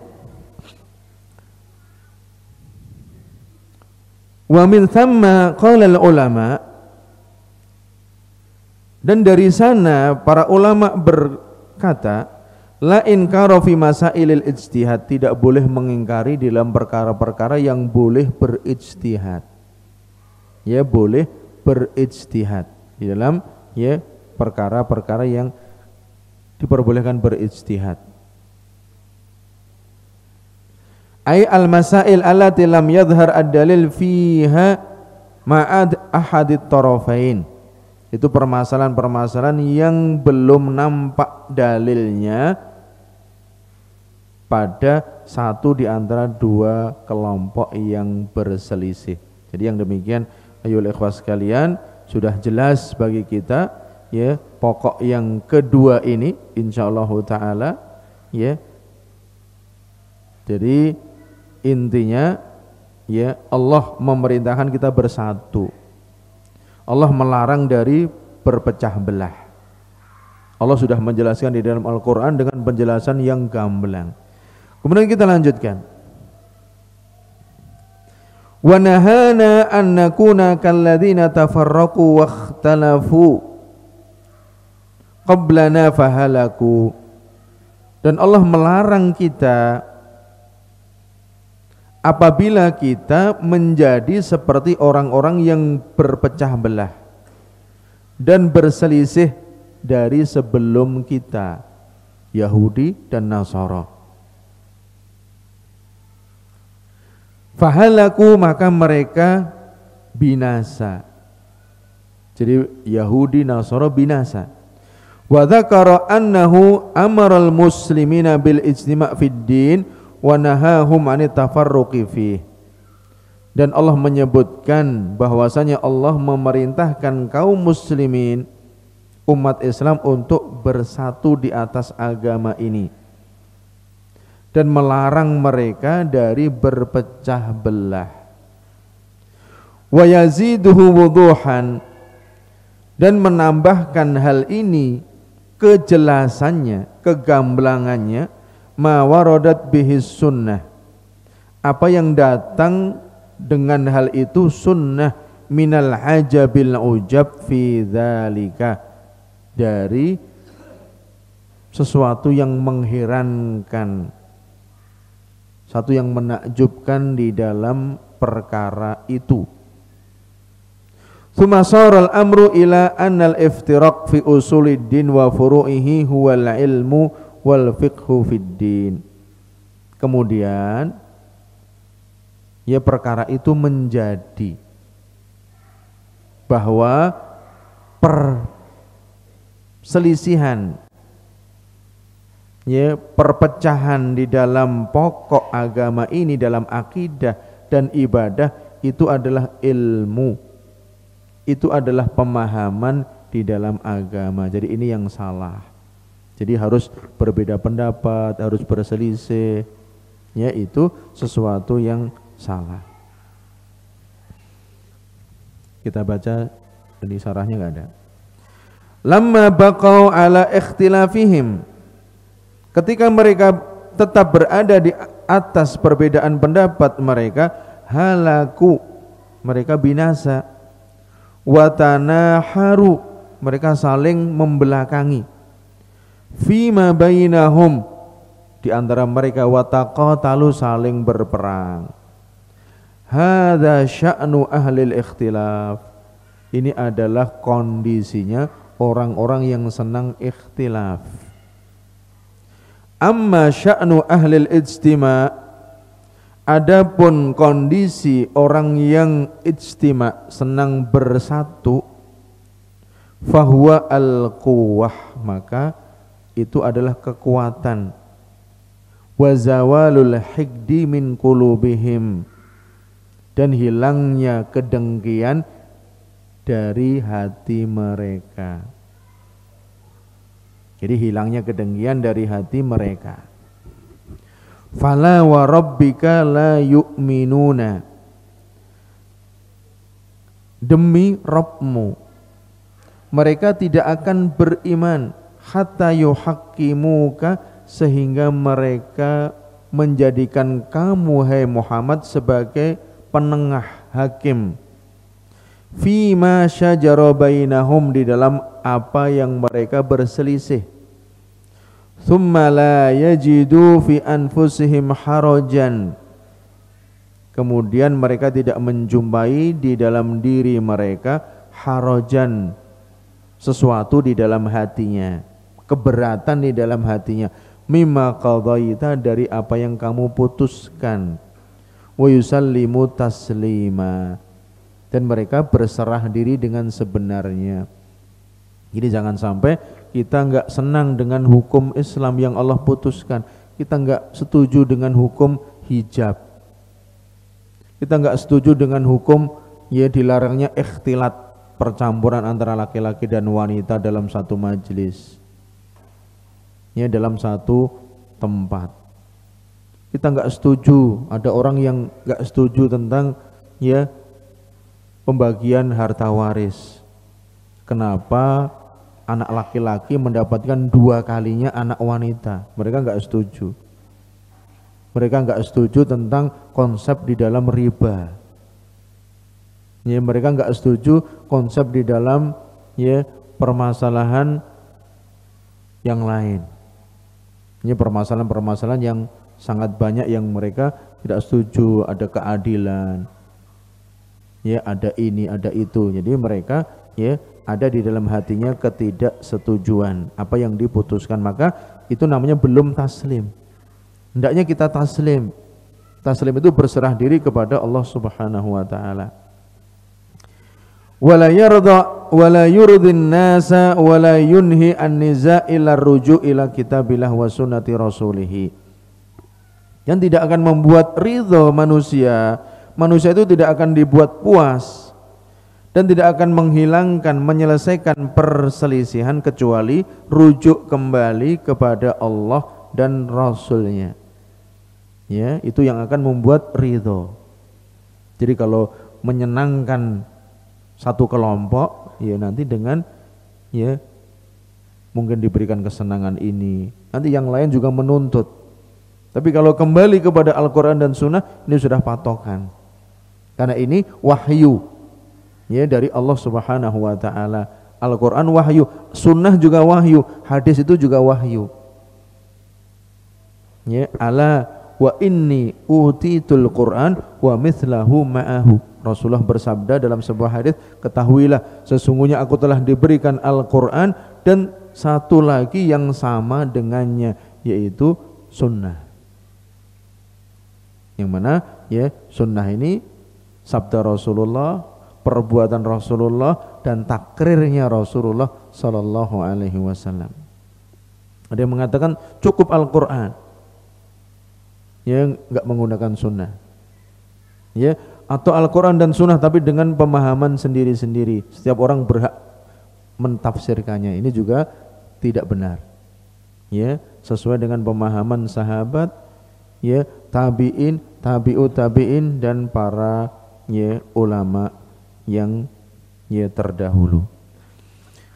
Wa min thamma qala ulama dan dari sana para ulama berkata, la inkara fi masailil ijtihad, tidak boleh mengingkari dalam perkara-perkara yang boleh berijtihad. Ya, boleh berijtihad di dalam ya perkara-perkara yang diperbolehkan berijtihad. Ai al-masail allati lam yadhhar ad-dalil fiha ma'ad ahadit tarafain itu permasalahan-permasalahan yang belum nampak dalilnya pada satu di antara dua kelompok yang berselisih. Jadi yang demikian ayo ikhwas sekalian sudah jelas bagi kita ya pokok yang kedua ini insyaallah taala ya. Jadi intinya ya Allah memerintahkan kita bersatu Allah melarang dari berpecah belah. Allah sudah menjelaskan di dalam Al-Quran dengan penjelasan yang gamblang. Kemudian kita lanjutkan. وَنَهَانَا an nakuna kalladina tafarraku wakhtalafu qablana fahalaku. Dan Allah melarang kita apabila kita menjadi seperti orang-orang yang berpecah belah dan berselisih dari sebelum kita Yahudi dan Nasara fahalaku maka mereka binasa jadi Yahudi Nasara binasa wa dzakara annahu al muslimina bil ijtima' fid din wa nahahum anit tafarruqi dan Allah menyebutkan bahwasanya Allah memerintahkan kaum muslimin umat Islam untuk bersatu di atas agama ini dan melarang mereka dari berpecah belah wa yaziduhu wuduhan dan menambahkan hal ini kejelasannya, kegamblangannya ma waradat bihis sunnah apa yang datang dengan hal itu sunnah minal ajabil ujab fi dzalika dari sesuatu yang mengherankan satu yang menakjubkan di dalam perkara itu Thumma saral amru ila annal iftiraq fi usulid din wa furu'ihi al ilmu wal fiqhu fiddin. Kemudian ya perkara itu menjadi bahwa perselisihan ya perpecahan di dalam pokok agama ini dalam akidah dan ibadah itu adalah ilmu itu adalah pemahaman di dalam agama jadi ini yang salah jadi harus berbeda pendapat, harus berselisih. Ya itu sesuatu yang salah. Kita baca ini sarahnya nggak ada. Lama bakau ala ikhtilafihim. Ketika mereka tetap berada di atas perbedaan pendapat mereka, halaku mereka binasa. Watana haru mereka saling membelakangi fima bainahum di antara mereka talu saling berperang. hadza sya'nu ahlil ikhtilaf. Ini adalah kondisinya orang-orang yang senang ikhtilaf. Amma sya'nu ahlil ijtima' Adapun kondisi orang yang ijtima senang bersatu fahuwa al-quwah maka itu adalah kekuatan wa zawalul hikdi min qulubihim dan hilangnya kedengkian dari hati mereka jadi hilangnya kedengkian dari hati mereka fala wa rabbika la yu'minuna demi RobMu mereka tidak akan beriman hatta yuhaqqimuka sehingga mereka menjadikan kamu hai Muhammad sebagai penengah hakim fima syajara bainahum di dalam apa yang mereka berselisih thumma la yajidu fi anfusihim harajan kemudian mereka tidak menjumpai di dalam diri mereka harajan sesuatu di dalam hatinya keberatan di dalam hatinya mimma qadaita dari apa yang kamu putuskan wa yusallimu taslima dan mereka berserah diri dengan sebenarnya jadi jangan sampai kita enggak senang dengan hukum Islam yang Allah putuskan kita enggak setuju dengan hukum hijab kita enggak setuju dengan hukum ya dilarangnya ikhtilat percampuran antara laki-laki dan wanita dalam satu majelis ya dalam satu tempat. Kita nggak setuju, ada orang yang nggak setuju tentang ya pembagian harta waris. Kenapa anak laki-laki mendapatkan dua kalinya anak wanita? Mereka nggak setuju. Mereka nggak setuju tentang konsep di dalam riba. Ya, mereka nggak setuju konsep di dalam ya permasalahan yang lain ini permasalahan-permasalahan yang sangat banyak yang mereka tidak setuju ada keadilan ya ada ini ada itu jadi mereka ya ada di dalam hatinya ketidaksetujuan apa yang diputuskan maka itu namanya belum taslim hendaknya kita taslim taslim itu berserah diri kepada Allah Subhanahu wa taala wala yarda wala yurdin nasa wala yunhi an-niza ila ruju' ila kitabillah wa sunnati rasulih yang tidak akan membuat ridho manusia manusia itu tidak akan dibuat puas dan tidak akan menghilangkan menyelesaikan perselisihan kecuali rujuk kembali kepada Allah dan Rasulnya ya itu yang akan membuat ridho jadi kalau menyenangkan satu kelompok ya nanti dengan ya mungkin diberikan kesenangan ini nanti yang lain juga menuntut tapi kalau kembali kepada Al-Quran dan Sunnah ini sudah patokan karena ini wahyu ya dari Allah Subhanahu Wa Taala Al-Quran wahyu Sunnah juga wahyu hadis itu juga wahyu ya ala wa inni utitul Quran wa mislahu ma'ahu Rasulullah bersabda dalam sebuah hadis, ketahuilah sesungguhnya aku telah diberikan Al-Quran dan satu lagi yang sama dengannya yaitu sunnah. Yang mana ya sunnah ini sabda Rasulullah, perbuatan Rasulullah dan takrirnya Rasulullah Sallallahu Alaihi Wasallam. Ada yang mengatakan cukup Al-Quran, yang nggak menggunakan sunnah. Ya atau Al-Quran dan Sunnah tapi dengan pemahaman sendiri-sendiri setiap orang berhak mentafsirkannya ini juga tidak benar ya sesuai dengan pemahaman sahabat ya tabiin tabiut tabiin dan para ya ulama yang ya terdahulu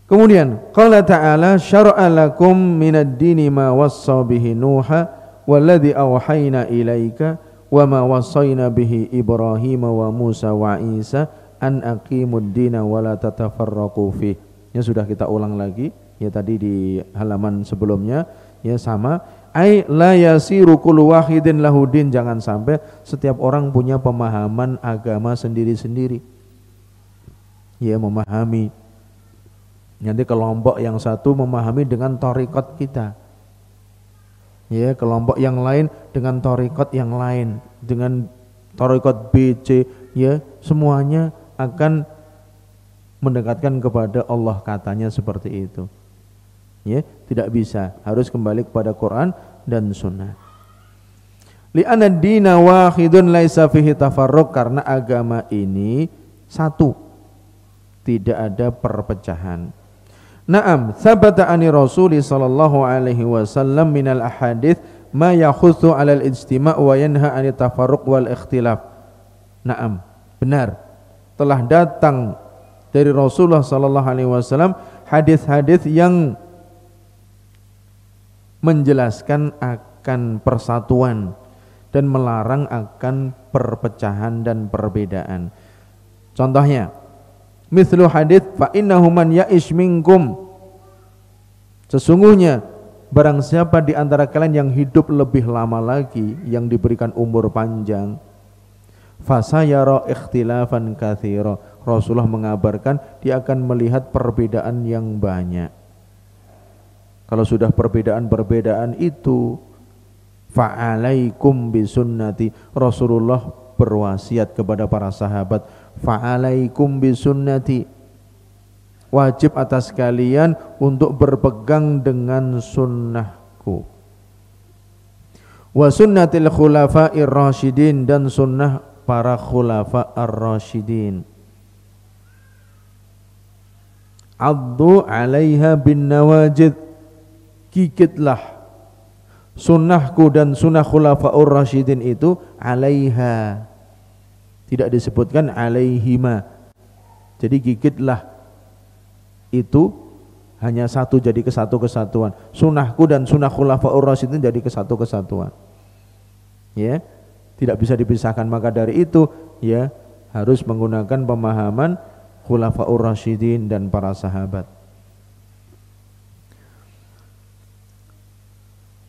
kemudian qala ta'ala syara'a lakum minad dini ma wassa bihi nuha walladhi awhayna ilaika wa ma wasayna bihi Ibrahim wa Musa wa Isa an aqimud dina wa la tatafarraqu fi. Ya sudah kita ulang lagi ya tadi di halaman sebelumnya ya sama ai la yasiru kullu wahidin din jangan sampai setiap orang punya pemahaman agama sendiri-sendiri. Ya memahami Nanti kelompok yang satu memahami dengan torikot kita ya kelompok yang lain dengan torikot yang lain dengan torikot BC ya semuanya akan mendekatkan kepada Allah katanya seperti itu ya tidak bisa harus kembali kepada Quran dan Sunnah liana dina wahidun laisa fihi tafarruq karena agama ini satu tidak ada perpecahan Naam, thabata ani Rasuli sallallahu alaihi wasallam minal ahadith ma yakhuthu alal ijtima' wa yanha ani tafarruq wal ikhtilaf. Naam, benar. Telah datang dari Rasulullah sallallahu alaihi wasallam hadis-hadis yang menjelaskan akan persatuan dan melarang akan perpecahan dan perbedaan. Contohnya, mithlu hadith fa innahu man ya'ish minkum Sesungguhnya barang siapa di antara kalian yang hidup lebih lama lagi yang diberikan umur panjang fasayara ikhtilafan katsira Rasulullah mengabarkan dia akan melihat perbedaan yang banyak kalau sudah perbedaan-perbedaan itu fa'alaikum bisunnati Rasulullah berwasiat kepada para sahabat fa'alaikum bisunnati wajib atas kalian untuk berpegang dengan sunnahku wa sunnatil khulafa'ir rasyidin dan sunnah para khulafa'ar ar-rasyidin addu alaiha bin nawajid kikitlah sunnahku dan sunnah khulafa'ur rasyidin itu alaiha tidak disebutkan alaihima. Jadi gigitlah itu hanya satu jadi kesatu kesatuan. Sunahku dan sunnah khulafaur itu jadi kesatu kesatuan. Ya, tidak bisa dipisahkan. Maka dari itu ya harus menggunakan pemahaman khulafaur rasyidin dan para sahabat.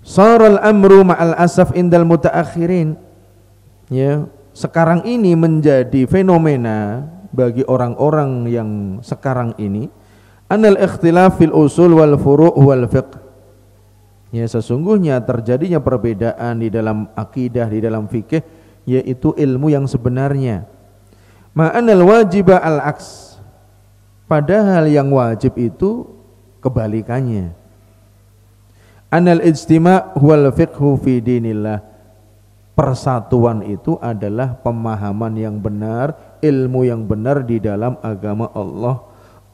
Saral amru ma'al asaf indal mutaakhirin. Ya, sekarang ini menjadi fenomena bagi orang-orang yang sekarang ini anal ikhtilaf fil usul wal furu' wal fiqh ya sesungguhnya terjadinya perbedaan di dalam akidah di dalam fikih yaitu ilmu yang sebenarnya ma anal wajiba al aks padahal yang wajib itu kebalikannya anal ijtima' wal fiqhu fi dinillah persatuan itu adalah pemahaman yang benar, ilmu yang benar di dalam agama Allah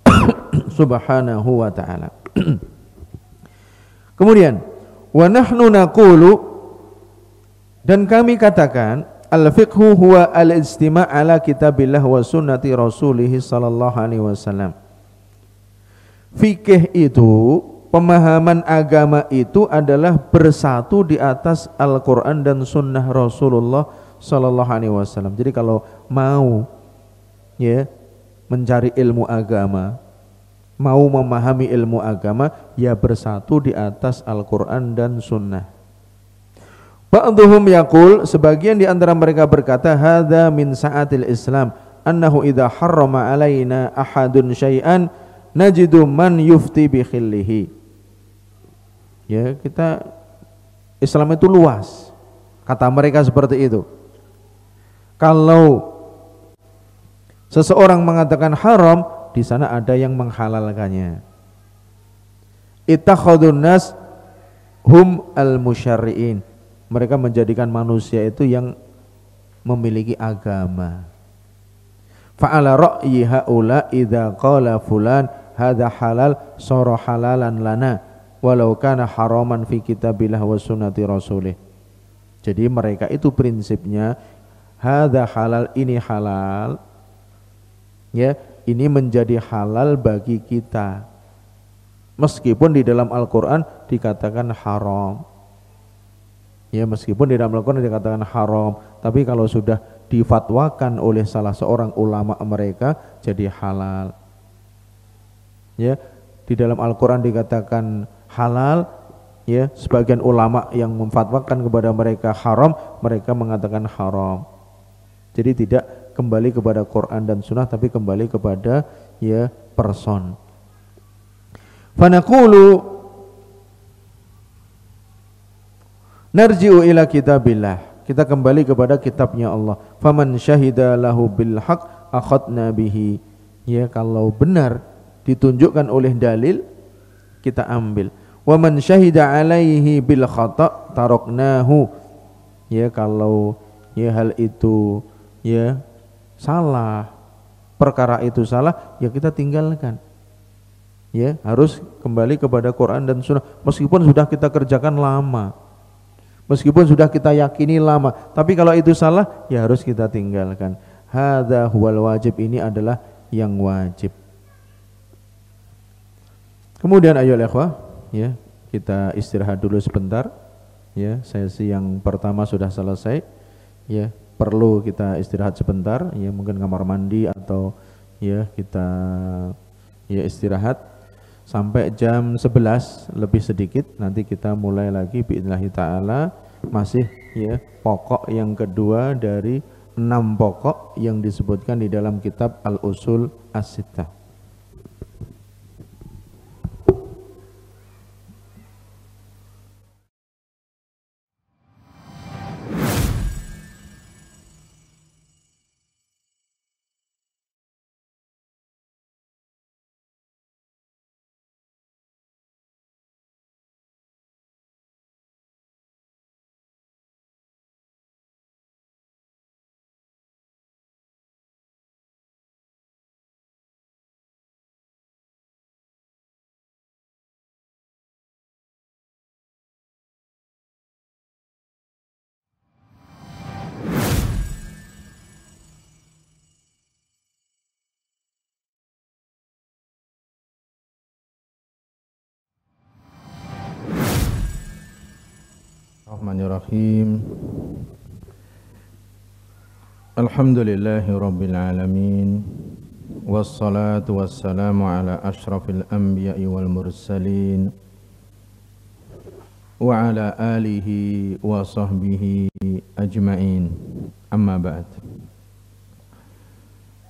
(coughs) Subhanahu wa taala. (coughs) Kemudian, wa nahnu naqulu dan kami katakan al-fiqhu huwa al-istima' ala kitabillah wa sunnati rasulih sallallahu alaihi wasallam. Fikih itu pemahaman agama itu adalah bersatu di atas Al-Quran dan Sunnah Rasulullah Sallallahu Alaihi Wasallam. Jadi kalau mau ya mencari ilmu agama, mau memahami ilmu agama, ya bersatu di atas Al-Quran dan Sunnah. Ba'duhum yakul, sebagian di antara mereka berkata, hadza min sa'atil Islam, annahu idza harrama alaina ahadun syai'an, najidu man yufti bi khillihi ya kita Islam itu luas kata mereka seperti itu kalau seseorang mengatakan haram di sana ada yang menghalalkannya ita nas hum al musyariin mereka menjadikan manusia itu yang memiliki agama fa'ala ra'yi haula idza qala fulan hadza halal sara halalan lana walau kana haraman fi kitabillah wa sunnati rasulih. Jadi mereka itu prinsipnya hadza halal ini halal. Ya, ini menjadi halal bagi kita. Meskipun di dalam Al-Qur'an dikatakan haram. Ya, meskipun di dalam Al-Qur'an dikatakan haram, tapi kalau sudah difatwakan oleh salah seorang ulama mereka jadi halal. Ya, di dalam Al-Quran dikatakan halal ya sebagian ulama yang memfatwakan kepada mereka haram mereka mengatakan haram jadi tidak kembali kepada Quran dan Sunnah tapi kembali kepada ya person fanaqulu narji'u ila kitabillah kita kembali kepada kitabnya Allah faman syahida lahu bil haq akhadna bihi ya kalau benar ditunjukkan oleh dalil kita ambil wa man syahida alaihi bil khata taroknahu ya kalau ya hal itu ya salah perkara itu salah ya kita tinggalkan ya harus kembali kepada Quran dan Sunnah meskipun sudah kita kerjakan lama meskipun sudah kita yakini lama tapi kalau itu salah ya harus kita tinggalkan hadza huwal wajib ini adalah yang wajib kemudian ayo ikhwah ya kita istirahat dulu sebentar ya sesi yang pertama sudah selesai ya perlu kita istirahat sebentar ya mungkin kamar mandi atau ya kita ya istirahat sampai jam 11 lebih sedikit nanti kita mulai lagi biidznahi taala masih ya pokok yang kedua dari enam pokok yang disebutkan di dalam kitab Al-Usul As-Sittah Bismillahirrahmanirrahim Alhamdulillahi Rabbil Alamin Wassalatu wassalamu ala ashrafil anbiya'i wal mursalin Wa ala alihi wa sahbihi ajma'in Amma ba'd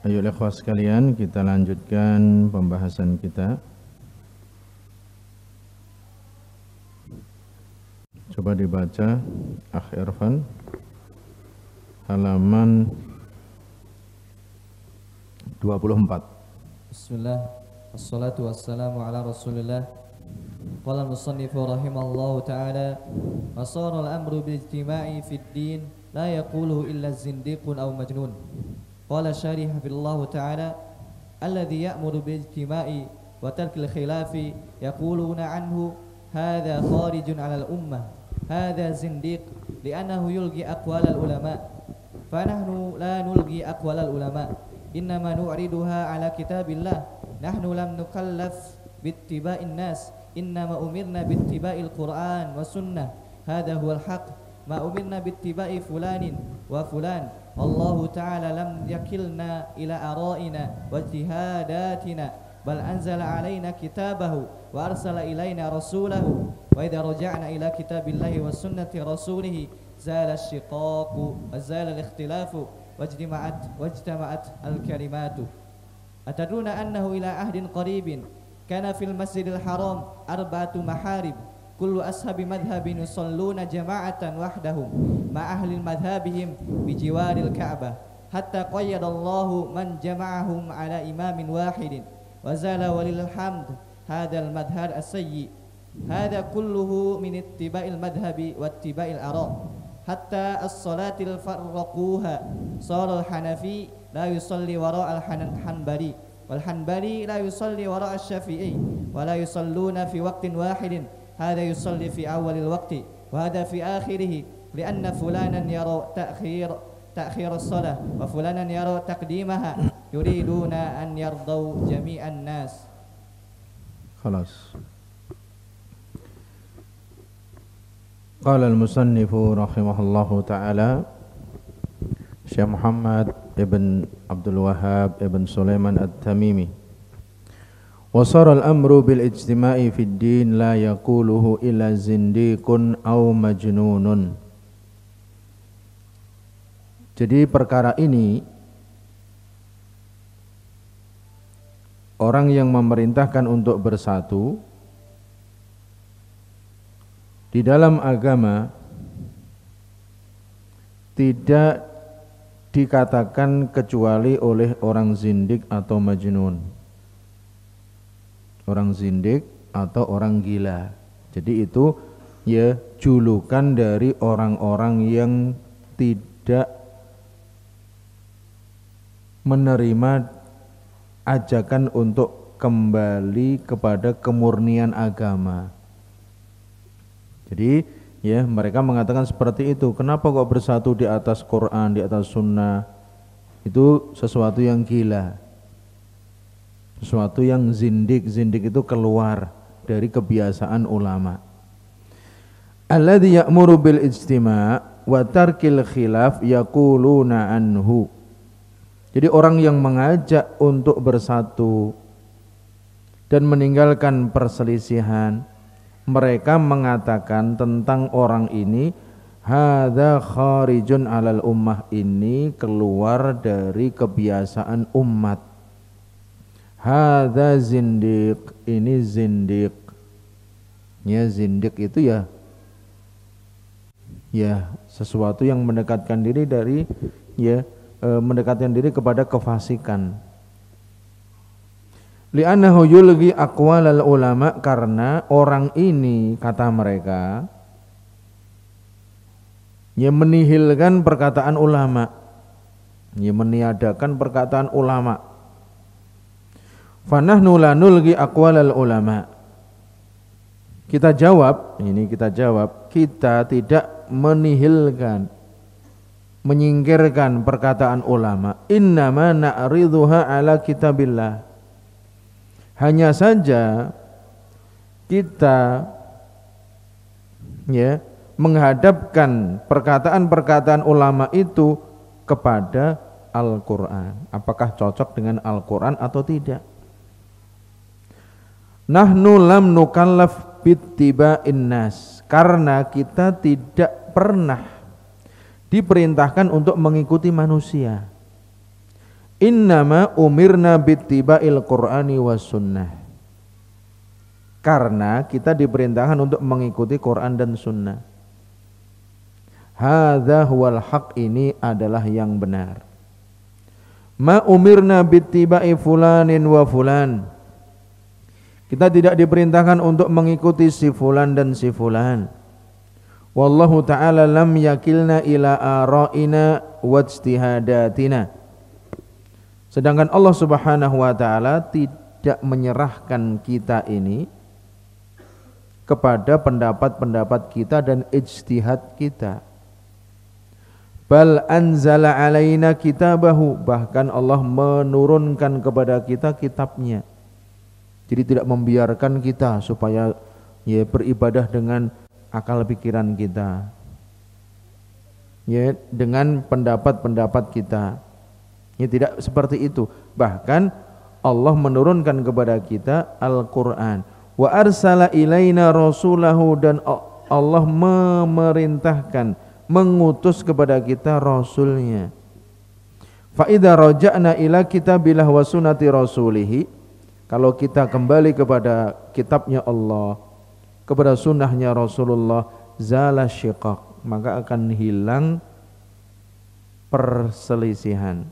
Ayo ikhwas sekalian kita lanjutkan pembahasan kita Coba dibaca Akh Irfan halaman 24. Bismillah. Assalatu wassalamu ala Rasulillah. Qala al-musannif rahimallahu ta'ala wa sara al-amru bil ijtima'i fid din la yaquluhu illa zindiqun aw majnun. Qala syarih billahu ta'ala alladhi ya'muru bil ijtima'i wa tarkil khilafi yaquluna anhu hadha kharijun 'ala al-ummah هذا زنديق لأنه يلغي أقوال العلماء فنحن لا نلغي أقوال العلماء إنما نعرضها على كتاب الله نحن لم نكلف باتباع الناس إنما أمرنا باتباع القرآن والسنة هذا هو الحق ما أمرنا باتباع فلان وفلان الله تعالى لم يكلنا إلى آرائنا واجتهاداتنا بل أنزل علينا كتابه وأرسل إلينا رسوله وإذا رجعنا إلى كتاب الله وسنة رسوله زال الشقاق وزال الاختلاف واجتمعت واجتمعت الكلمات أتدرون أنه إلى عهد قريب كان في المسجد الحرام أربعة محارب كل أصحاب مذهب يصلون جماعة وحدهم مع أهل مذهبهم بجوار الكعبة حتى قيد الله من جمعهم على إمام واحد وزال وللحمد هذا المذهب السيء هذا كله من اتباع المذهب واتباع الآراء حتى الصلاة فرقوها صار الحنفي لا يصلي وراء الحنبلي والحنبلي لا يصلي وراء الشافعي ولا يصلون في وقت واحد هذا يصلي في أول الوقت وهذا في آخره لأن فلانا يرى تأخير تأخير الصلاة وفلانا يرى تقديمها يريدون أن يرضوا جميع الناس خلاص قال المصنف رحمه الله تعالى شيخ محمد ابن عبد الوهاب ابن سليمان التميمي وصار الامر بالاجتماع في الدين لا يقوله الا زنديق او مجنون Jadi perkara ini orang yang memerintahkan untuk bersatu di dalam agama tidak dikatakan kecuali oleh orang zindik atau majnun. Orang zindik atau orang gila. Jadi itu ya julukan dari orang-orang yang tidak menerima ajakan untuk kembali kepada kemurnian agama. Jadi ya mereka mengatakan seperti itu. Kenapa kok bersatu di atas Quran, di atas Sunnah? Itu sesuatu yang gila, sesuatu yang zindik. Zindik itu keluar dari kebiasaan ulama. Alladhi ya'muru bil ijtima' wa tarkil khilaf yakuluna anhu jadi orang yang mengajak untuk bersatu dan meninggalkan perselisihan, mereka mengatakan tentang orang ini hadza kharijun alal ummah ini keluar dari kebiasaan umat. Hadza zindik, ini zindik. Ya zindik itu ya ya sesuatu yang mendekatkan diri dari ya e, mendekatkan diri kepada kefasikan. Li'annahu yulghi aqwalal ulama karena orang ini kata mereka yang menihilkan perkataan ulama. Yang meniadakan perkataan ulama. Fanahnu la nulghi aqwalal ulama. Kita jawab, ini kita jawab, kita tidak menihilkan menyingkirkan perkataan ulama innama na'riduha ala kitabillah hanya saja kita ya menghadapkan perkataan-perkataan ulama itu kepada Al-Qur'an apakah cocok dengan Al-Qur'an atau tidak nahnu lam nukallaf bittiba'in nas karena kita tidak pernah diperintahkan untuk mengikuti manusia. Innama umirna bittiba'il Qur'ani was sunnah. Karena kita diperintahkan untuk mengikuti Quran dan sunnah. Hadza huwal haq ini adalah yang benar. Ma umirna bittiba'i fulanin wa fulan. Kita tidak diperintahkan untuk mengikuti si fulan dan si fulan. Wallahu ta'ala lam yakilna ila ara'ina wajtihadatina. Sedangkan Allah Subhanahu wa taala tidak menyerahkan kita ini kepada pendapat-pendapat kita dan ijtihad kita. Bal anzala alaina kitabahu bahkan Allah menurunkan kepada kita kitabnya. Jadi tidak membiarkan kita supaya ya beribadah dengan akal pikiran kita ya dengan pendapat-pendapat kita ya tidak seperti itu bahkan Allah menurunkan kepada kita Al-Qur'an wa arsala ilaina rasulahu dan Allah memerintahkan mengutus kepada kita rasulnya fa idza raja'na ila kitabillah wa sunnati rasulihi kalau kita kembali kepada kitabnya Allah kepada sunnahnya Rasulullah zala syiqaq maka akan hilang perselisihan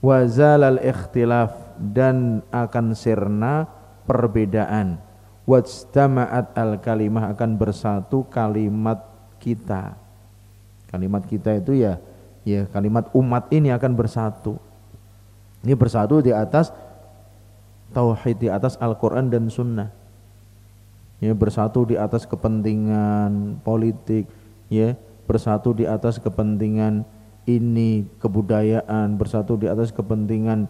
wa zalal ikhtilaf dan akan sirna perbedaan wajtama'at al kalimah akan bersatu kalimat kita kalimat kita itu ya ya kalimat umat ini akan bersatu ini bersatu di atas tauhid di atas Al-Quran dan Sunnah ya bersatu di atas kepentingan politik ya bersatu di atas kepentingan ini kebudayaan bersatu di atas kepentingan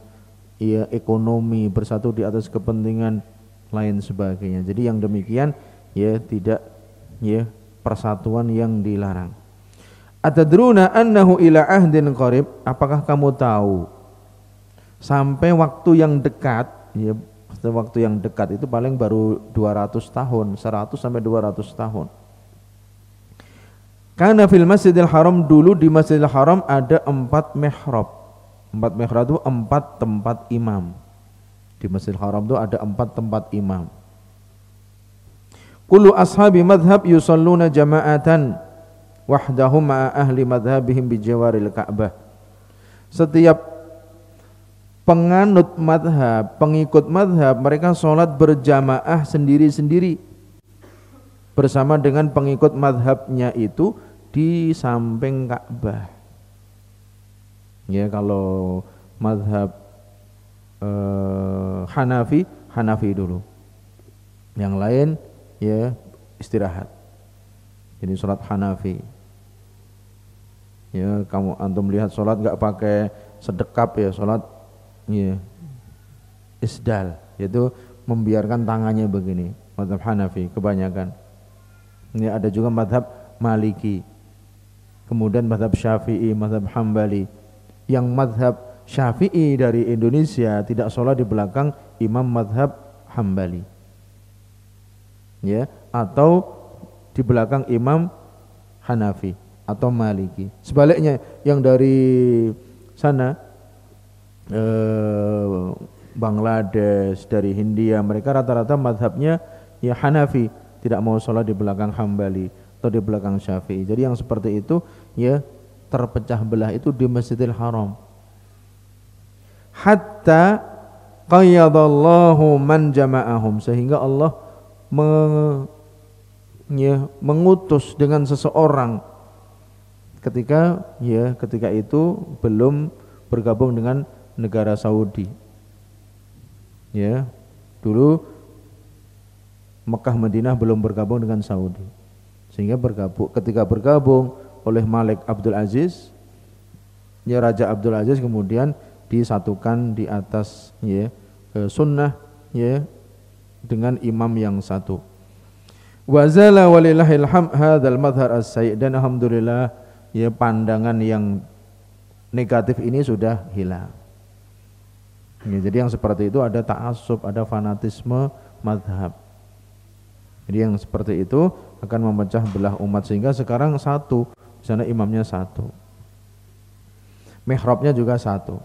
ya ekonomi bersatu di atas kepentingan lain sebagainya jadi yang demikian ya tidak ya persatuan yang dilarang atadruna annahu ila ahdin qarib apakah kamu tahu sampai waktu yang dekat ya waktu yang dekat itu paling baru 200 tahun 100 sampai 200 tahun karena fil masjidil haram dulu di masjidil haram ada empat mihrab empat mihrab itu empat tempat imam di masjidil haram itu ada empat tempat imam kullu ashabi madhab yusalluna jama'atan wahdahum ma'a ahli madhabihim bijawaril ka'bah setiap penganut madhab, pengikut madhab, mereka sholat berjamaah sendiri-sendiri bersama dengan pengikut madhabnya itu di samping Ka'bah. Ya kalau madhab eh, Hanafi, Hanafi dulu. Yang lain ya istirahat. Jadi sholat Hanafi. Ya kamu antum lihat sholat nggak pakai sedekap ya sholat ya, isdal yaitu membiarkan tangannya begini madhab Hanafi kebanyakan ini ada juga madhab Maliki kemudian madhab Syafi'i madhab Hambali yang madhab Syafi'i dari Indonesia tidak sholat di belakang imam madhab Hambali ya atau di belakang imam Hanafi atau Maliki sebaliknya yang dari sana eh, Bangladesh, dari Hindia, mereka rata-rata madhabnya ya Hanafi, tidak mau sholat di belakang Hambali atau di belakang Syafi'i. Jadi yang seperti itu ya terpecah belah itu di Masjidil Haram. Hatta qayyadallahu man jama'ahum sehingga Allah me ya, mengutus dengan seseorang ketika ya ketika itu belum bergabung dengan negara Saudi. Ya, dulu Mekah Madinah belum bergabung dengan Saudi. Sehingga bergabung ketika bergabung oleh Malik Abdul Aziz ya Raja Abdul Aziz kemudian disatukan di atas ya sunnah ya dengan imam yang satu. Wazala walillahil ham hadzal madhhar as dan alhamdulillah ya pandangan yang negatif ini sudah hilang. Ya, jadi yang seperti itu ada taasub, ada fanatisme madhab. Jadi yang seperti itu akan memecah belah umat sehingga sekarang satu, di imamnya satu. Mihrabnya juga satu.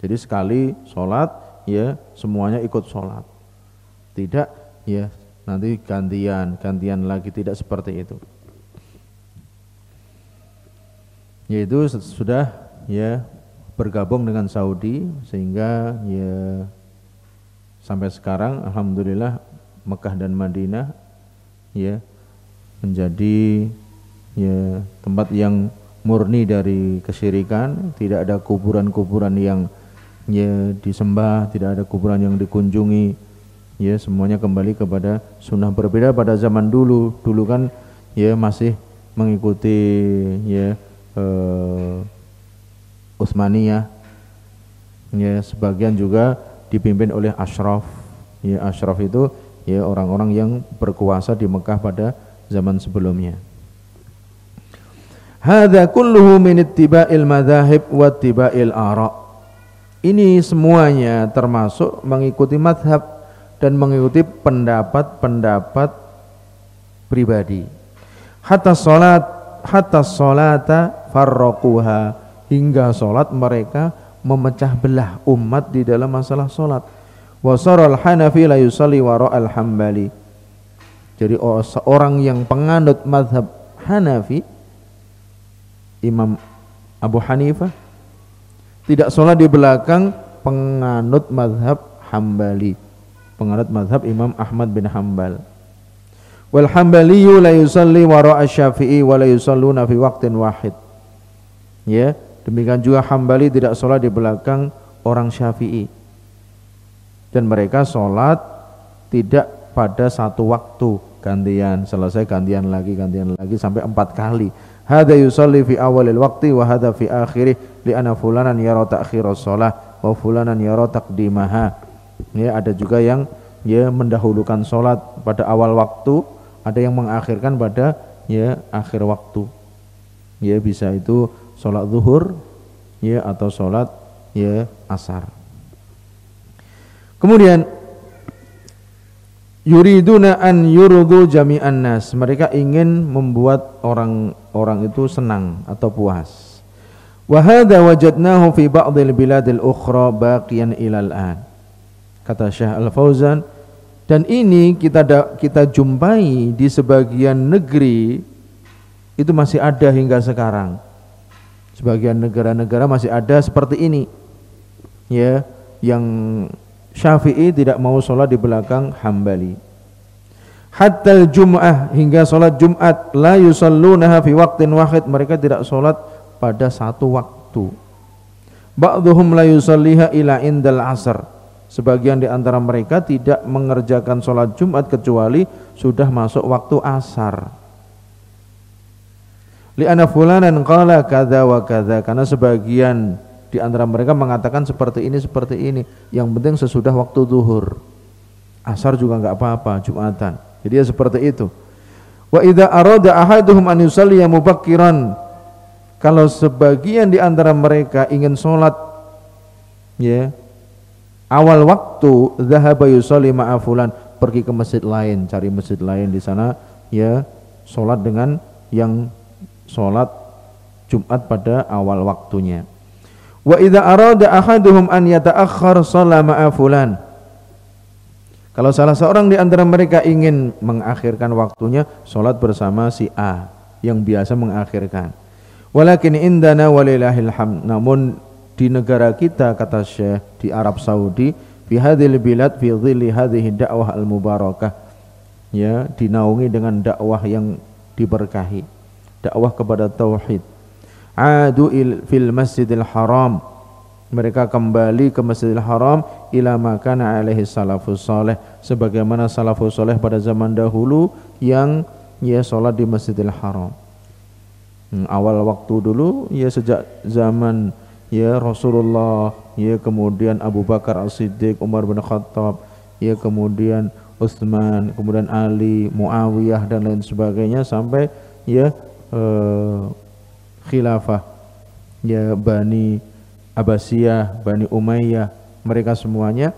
Jadi sekali sholat ya semuanya ikut sholat. Tidak ya nanti gantian, gantian lagi tidak seperti itu. Yaitu sudah ya bergabung dengan Saudi sehingga ya sampai sekarang alhamdulillah Mekah dan Madinah ya menjadi ya tempat yang murni dari kesyirikan, tidak ada kuburan-kuburan yang ya disembah, tidak ada kuburan yang dikunjungi. Ya semuanya kembali kepada sunnah berbeda pada zaman dulu. Dulu kan ya masih mengikuti ya eh, Utsmaniyah ya sebagian juga dipimpin oleh Ashraf ya Ashraf itu ya orang-orang yang berkuasa di Mekah pada zaman sebelumnya Hadza kulluhu min ittiba'il madzahib wa ittiba'il ara. Ini semuanya termasuk mengikuti madhab dan mengikuti pendapat-pendapat pribadi. Hatta salat hatta salata farraquha hingga solat mereka memecah belah umat di dalam masalah solat. Wasaral Hanafi la yusalli al Hambali. Jadi seorang yang penganut madhab Hanafi Imam Abu Hanifah tidak sholat di belakang penganut madhab Hambali penganut madhab Imam Ahmad bin Hambal wal Hambaliyu la yusalli wara'a Syafi'i wa la yusalluna fi waqtin wahid ya Demikian juga Hambali tidak sholat di belakang orang Syafi'i. Dan mereka sholat tidak pada satu waktu gantian selesai gantian lagi gantian lagi sampai empat kali hada yusalli fi awalil waqti wa hada fi akhirih li anna fulanan yara ta'khiras shalah wa fulanan yara taqdimaha ya ada juga yang ya mendahulukan salat pada awal waktu ada yang mengakhirkan pada ya akhir waktu ya bisa itu sholat zuhur ya atau sholat ya asar. Kemudian yuriduna an yurudu jami'an nas. Mereka ingin membuat orang-orang itu senang atau puas. Wa hadha wajadnahu fi ba'dil biladil ukhra baqiyan ilal an. Kata Syekh Al-Fauzan dan ini kita da, kita jumpai di sebagian negeri itu masih ada hingga sekarang Sebagian negara-negara masih ada seperti ini. Ya, yang Syafi'i tidak mau sholat di belakang Hambali. Hatta Jum'ah hingga sholat Jumat la yusallunaha fi waktin wahid mereka tidak sholat pada satu waktu. ba'duhum la yusalliha ila indal asr. Sebagian di antara mereka tidak mengerjakan sholat Jumat kecuali sudah masuk waktu asar li'anna fulanan qala kadza wa kadza karena sebagian di antara mereka mengatakan seperti ini seperti ini yang penting sesudah waktu zuhur asar juga nggak apa-apa jumatan jadi ya seperti itu wa idha arada ahaduhum an yusalli mubakkiran kalau sebagian di antara mereka ingin sholat ya awal waktu zahaba yusalli ma'afulan pergi ke masjid lain cari masjid lain di sana ya sholat dengan yang sholat Jumat pada awal waktunya. Wa idza arada ahaduhum an yata'akhkhar shala ma'a fulan. Kalau salah seorang di antara mereka ingin mengakhirkan waktunya sholat bersama si A yang biasa mengakhirkan. Walakin indana walillahil hamd. Namun di negara kita kata Syekh di Arab Saudi fi hadhil bilad fi dhilli hadhihi dakwah al mubarakah ya dinaungi dengan dakwah yang diberkahi dakwah kepada tauhid. Adu fil Masjidil Haram. Mereka kembali ke Masjidil Haram ila makana alaihi salafus saleh sebagaimana salafus saleh pada zaman dahulu yang ya salat di Masjidil Haram. Hmm, awal waktu dulu ya sejak zaman ya Rasulullah ya kemudian Abu Bakar As-Siddiq Umar bin Khattab ya kemudian Utsman kemudian Ali Muawiyah dan lain sebagainya sampai ya eh, khilafah ya Bani Abbasiyah, Bani Umayyah, mereka semuanya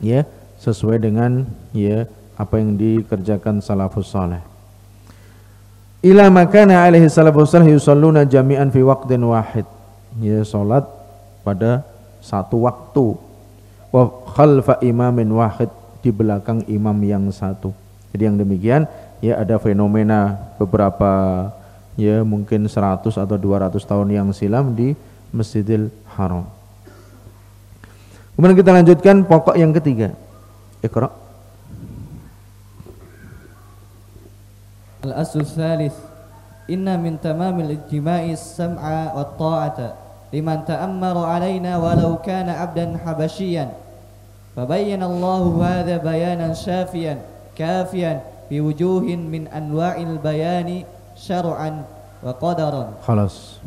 ya sesuai dengan ya apa yang dikerjakan salafus saleh. Ila makana alaihi salafus saleh yusalluna jami'an fi waqtin wahid. Ya salat pada satu waktu. Wa khalfa imamin wahid di belakang imam yang satu. Jadi yang demikian ya ada fenomena beberapa ya mungkin 100 atau 200 tahun yang silam di Masjidil Haram. Kemudian kita lanjutkan pokok yang ketiga. Iqra. Al-aslu salis Inna min tamamil ijtima'i sam'a wa ta'ata liman ta'ammara alaina walau kana abdan habasyian fabayyana Allahu hadha bayanan syafian kafian fi wujuhin min anwa'il bayani syar'an wa qadaran. Khalas.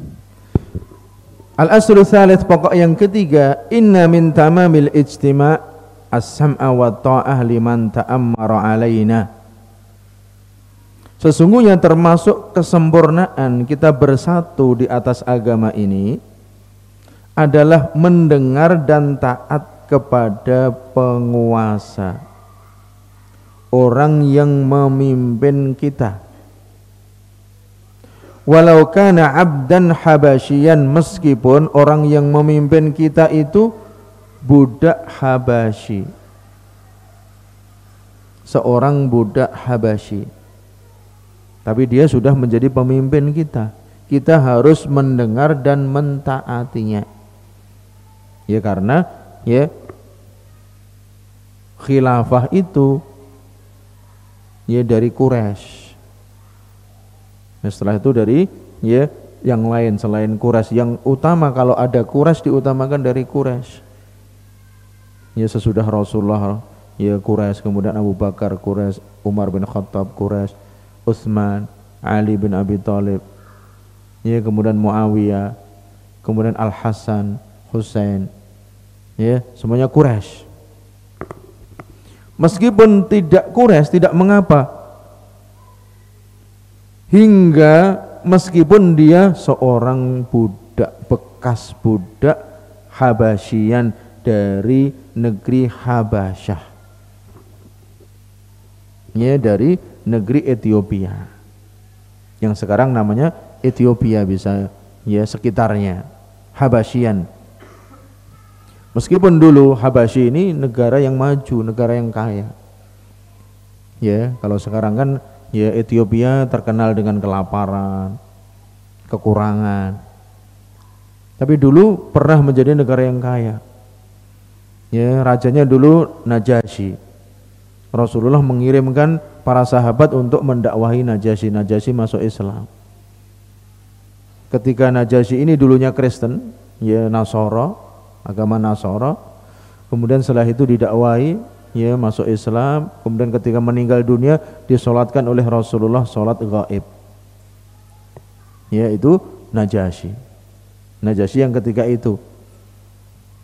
Al aslu thalith pokok yang ketiga inna min tamamil ijtima' as-sam'a wa ta'ah liman ta'ammara alaina. Sesungguhnya termasuk kesempurnaan kita bersatu di atas agama ini adalah mendengar dan taat kepada penguasa orang yang memimpin kita walau kana abdan habasyian meskipun orang yang memimpin kita itu budak habasyi seorang budak habasyi tapi dia sudah menjadi pemimpin kita kita harus mendengar dan mentaatinya ya karena ya khilafah itu ya dari Quraisy. Ya, setelah itu dari ya yang lain selain Quraisy yang utama kalau ada Quraisy diutamakan dari Quraisy. Ya sesudah Rasulullah ya Quraisy kemudian Abu Bakar Quraisy, Umar bin Khattab Quraisy, Utsman, Ali bin Abi Thalib. Ya kemudian Muawiyah, kemudian Al Hasan, Husain. Ya, semuanya Quraisy meskipun tidak kures tidak mengapa hingga meskipun dia seorang budak bekas budak Habasyian dari negeri Habasyah ya dari negeri Ethiopia yang sekarang namanya Ethiopia bisa ya sekitarnya Habasyian Meskipun dulu Habasyi ini negara yang maju, negara yang kaya. Ya, kalau sekarang kan ya Ethiopia terkenal dengan kelaparan, kekurangan. Tapi dulu pernah menjadi negara yang kaya. Ya, rajanya dulu Najasyi. Rasulullah mengirimkan para sahabat untuk mendakwahi Najasyi. Najasyi masuk Islam. Ketika Najasyi ini dulunya Kristen, ya Nasoro, agama Nasara kemudian setelah itu didakwai ya masuk Islam kemudian ketika meninggal dunia disolatkan oleh Rasulullah solat gaib yaitu Najasyi Najasyi yang ketika itu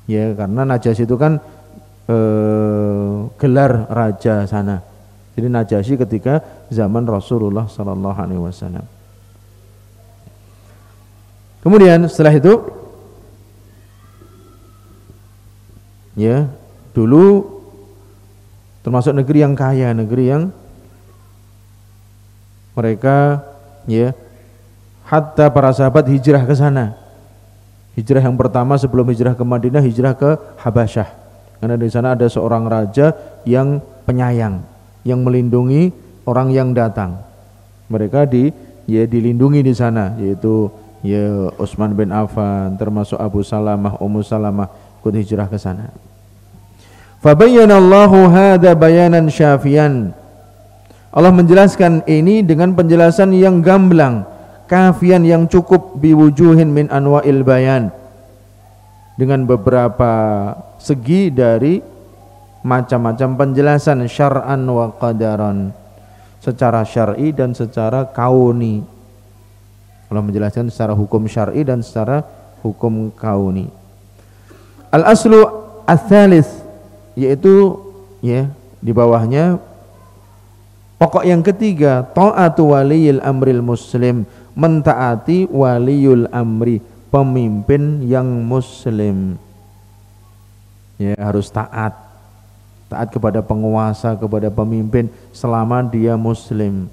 ya karena Najasyi itu kan e, gelar raja sana jadi Najasyi ketika zaman Rasulullah Sallallahu Alaihi Wasallam. Kemudian setelah itu ya dulu termasuk negeri yang kaya negeri yang mereka ya hatta para sahabat hijrah ke sana hijrah yang pertama sebelum hijrah ke Madinah hijrah ke Habasyah karena di sana ada seorang raja yang penyayang yang melindungi orang yang datang mereka di ya dilindungi di sana yaitu ya Utsman bin Affan termasuk Abu Salamah Ummu Salamah ikut hijrah ke sana Fabayyana Allahu hadza bayanan syafian. Allah menjelaskan ini dengan penjelasan yang gamblang, kafian yang cukup biwujuhin min anwa'il bayan. Dengan beberapa segi dari macam-macam penjelasan syar'an wa qadaran secara syar'i dan secara kauni. Allah menjelaskan secara hukum syar'i dan secara hukum kauni. Al aslu ats yaitu ya di bawahnya pokok yang ketiga taatu waliyil amril muslim mentaati waliyul amri pemimpin yang muslim ya harus taat taat kepada penguasa kepada pemimpin selama dia muslim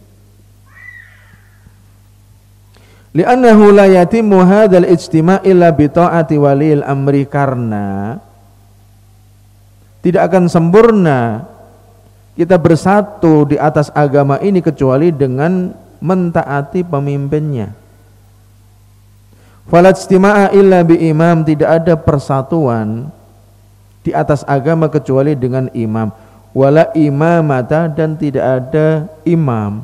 li'annahu la yatimmu hadzal ijtima' illa bi ta'ati walil amri karena tidak akan sempurna kita bersatu di atas agama ini kecuali dengan mentaati pemimpinnya. Falajtima'a illa bi imam tidak ada persatuan di atas agama kecuali dengan imam. Wala imamata dan tidak ada imam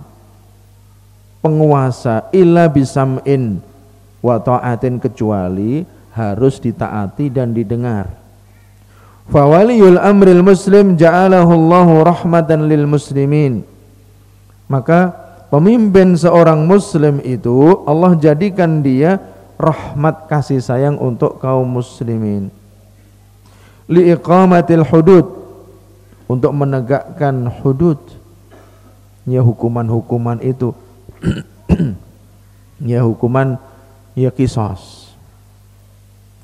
penguasa illa bisam'in wa ta'atin kecuali harus ditaati dan didengar. Fawaliyul amril muslim Allahu rahmatan lil muslimin. Maka pemimpin seorang muslim itu Allah jadikan dia rahmat kasih sayang untuk kaum muslimin. iqamatil hudud untuk menegakkan hudud. Ya hukuman-hukuman itu. (clears throat) ya hukuman ya kisos.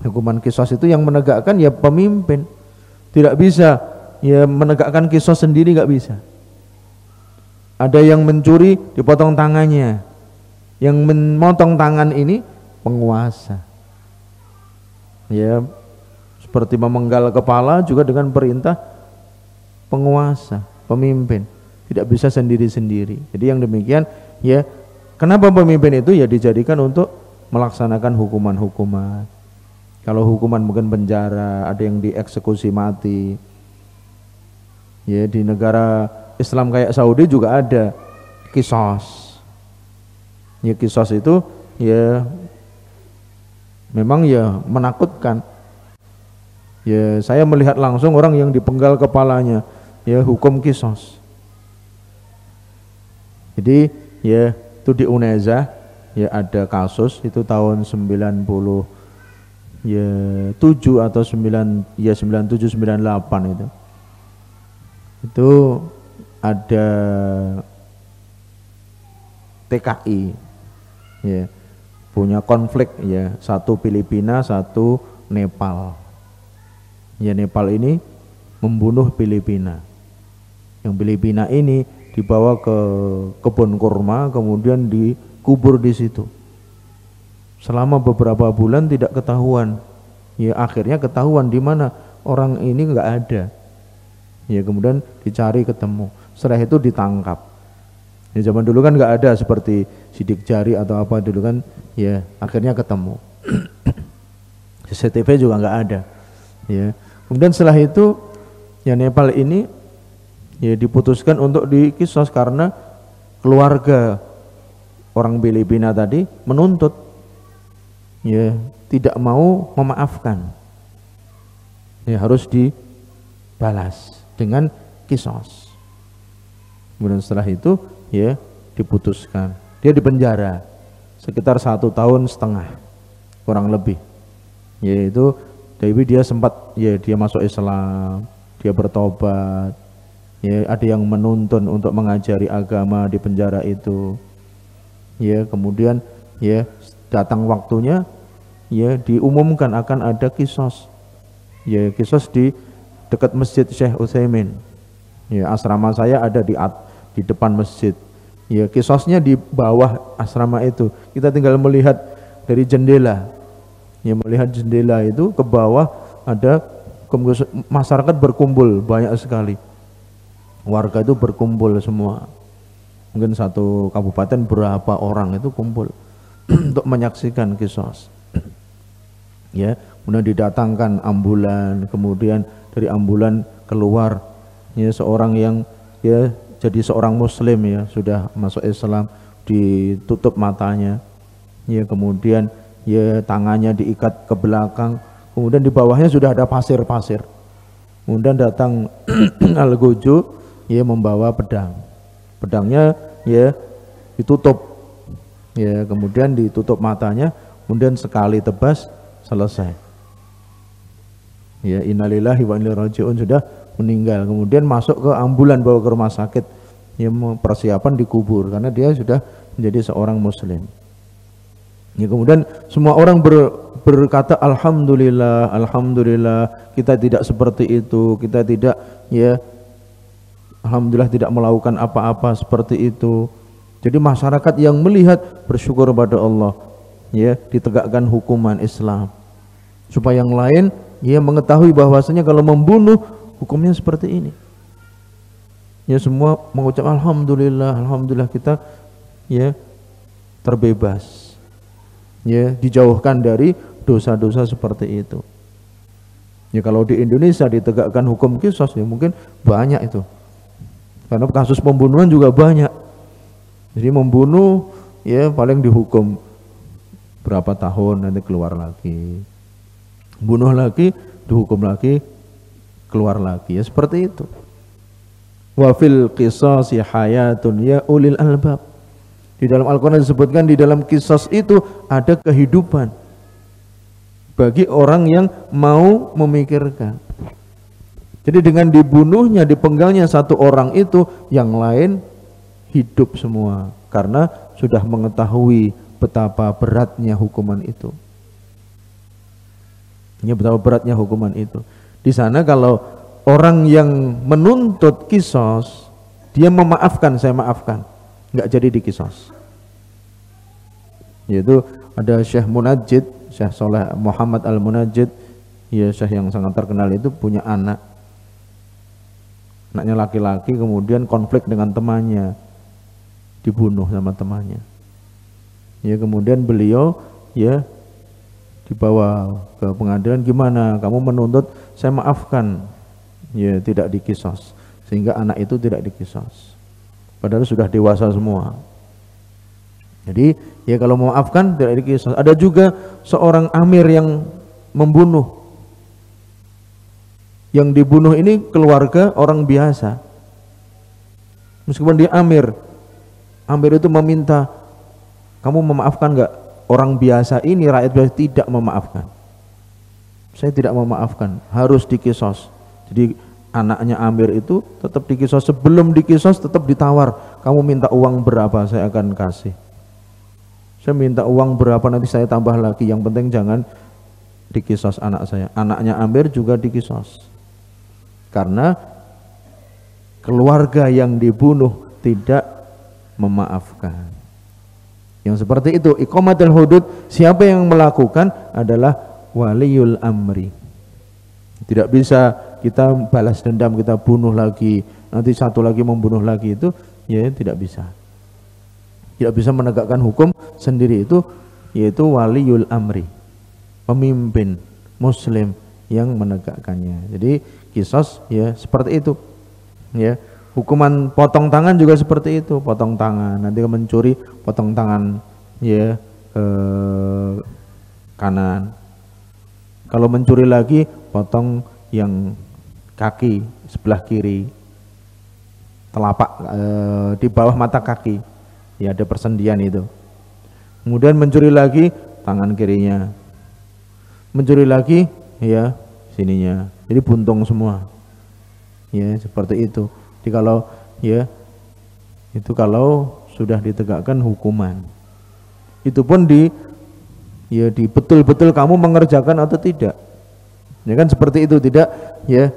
Hukuman kisos itu yang menegakkan ya pemimpin tidak bisa ya menegakkan kisah sendiri nggak bisa ada yang mencuri dipotong tangannya yang memotong tangan ini penguasa ya seperti memenggal kepala juga dengan perintah penguasa pemimpin tidak bisa sendiri-sendiri jadi yang demikian ya kenapa pemimpin itu ya dijadikan untuk melaksanakan hukuman-hukuman kalau hukuman mungkin penjara, ada yang dieksekusi mati. Ya, di negara Islam kayak Saudi juga ada kisos. Ya kisos itu ya memang ya menakutkan. Ya saya melihat langsung orang yang dipenggal kepalanya, ya hukum kisos. Jadi ya itu di Uneza ya ada kasus itu tahun 90 ya 7 atau 9 ya 97 98 itu. Itu ada TKI ya punya konflik ya satu Filipina satu Nepal ya Nepal ini membunuh Filipina yang Filipina ini dibawa ke kebun kurma kemudian dikubur di situ selama beberapa bulan tidak ketahuan ya akhirnya ketahuan di mana orang ini nggak ada ya kemudian dicari ketemu setelah itu ditangkap ya zaman dulu kan nggak ada seperti sidik jari atau apa dulu kan ya akhirnya ketemu (clears throat) CCTV juga nggak ada ya kemudian setelah itu ya Nepal ini ya diputuskan untuk dikisos karena keluarga orang Filipina tadi menuntut ya tidak mau memaafkan ya harus dibalas dengan kisos kemudian setelah itu ya diputuskan dia dipenjara sekitar satu tahun setengah kurang lebih yaitu Dewi dia sempat ya dia masuk Islam dia bertobat ya ada yang menuntun untuk mengajari agama di penjara itu ya kemudian ya datang waktunya ya diumumkan akan ada kisos ya kisos di dekat masjid Syekh Utsaimin ya asrama saya ada di at, di depan masjid ya kisosnya di bawah asrama itu kita tinggal melihat dari jendela ya melihat jendela itu ke bawah ada masyarakat berkumpul banyak sekali warga itu berkumpul semua mungkin satu kabupaten berapa orang itu kumpul (clears throat) untuk menyaksikan kisos ya kemudian didatangkan ambulan kemudian dari ambulan keluar ya seorang yang ya jadi seorang muslim ya sudah masuk Islam ditutup matanya ya kemudian ya tangannya diikat ke belakang kemudian di bawahnya sudah ada pasir-pasir kemudian datang (clears throat) Al-Gojo ya membawa pedang pedangnya ya ditutup ya kemudian ditutup matanya kemudian sekali tebas selesai. Ya innalillahi wa inna rajiun sudah meninggal. Kemudian masuk ke ambulan bawa ke rumah sakit. Ya persiapan dikubur karena dia sudah menjadi seorang muslim. Ya, kemudian semua orang ber, berkata alhamdulillah, alhamdulillah. Kita tidak seperti itu, kita tidak ya alhamdulillah tidak melakukan apa-apa seperti itu. Jadi masyarakat yang melihat bersyukur pada Allah ya ditegakkan hukuman Islam supaya yang lain ia mengetahui bahwasanya kalau membunuh hukumnya seperti ini ya semua mengucap alhamdulillah alhamdulillah kita ya terbebas ya dijauhkan dari dosa-dosa seperti itu ya kalau di Indonesia ditegakkan hukum kisos ya mungkin banyak itu karena kasus pembunuhan juga banyak jadi membunuh ya paling dihukum berapa tahun nanti keluar lagi bunuh lagi dihukum lagi keluar lagi ya seperti itu wa fil qisasi hayatun ya ulil albab di dalam Al-Quran disebutkan di dalam kisah itu ada kehidupan bagi orang yang mau memikirkan. Jadi dengan dibunuhnya, dipenggalnya satu orang itu, yang lain hidup semua. Karena sudah mengetahui betapa beratnya hukuman itu. Ini betapa beratnya hukuman itu. Di sana kalau orang yang menuntut kisos, dia memaafkan, saya maafkan. Nggak jadi di kisos. Yaitu ada Syekh Munajid, Syekh Soleh Muhammad Al-Munajid, ya Syekh yang sangat terkenal itu punya anak. Anaknya laki-laki kemudian konflik dengan temannya. Dibunuh sama temannya. Ya kemudian beliau ya dibawa ke pengadilan gimana kamu menuntut saya maafkan ya tidak dikisos sehingga anak itu tidak dikisos padahal sudah dewasa semua jadi ya kalau memaafkan tidak dikisos ada juga seorang amir yang membunuh yang dibunuh ini keluarga orang biasa meskipun dia amir amir itu meminta kamu memaafkan nggak orang biasa ini rakyat biasa tidak memaafkan saya tidak memaafkan harus dikisos jadi anaknya Amir itu tetap dikisos sebelum dikisos tetap ditawar kamu minta uang berapa saya akan kasih saya minta uang berapa nanti saya tambah lagi yang penting jangan dikisos anak saya anaknya Amir juga dikisos karena keluarga yang dibunuh tidak memaafkan yang seperti itu, iqamatul hudud, siapa yang melakukan adalah waliul amri. Tidak bisa kita balas dendam, kita bunuh lagi, nanti satu lagi membunuh lagi itu, ya tidak bisa. Tidak bisa menegakkan hukum sendiri itu, yaitu waliul amri. Pemimpin muslim yang menegakkannya. Jadi kisos ya seperti itu. Ya, hukuman potong tangan juga seperti itu potong tangan nanti mencuri potong tangan ya yeah, kanan kalau mencuri lagi potong yang kaki sebelah kiri telapak e, di bawah mata kaki ya ada persendian itu kemudian mencuri lagi tangan kirinya mencuri lagi ya sininya jadi buntung semua ya seperti itu jadi kalau ya itu kalau sudah ditegakkan hukuman. Itu pun di ya di betul-betul kamu mengerjakan atau tidak. Ya kan seperti itu tidak ya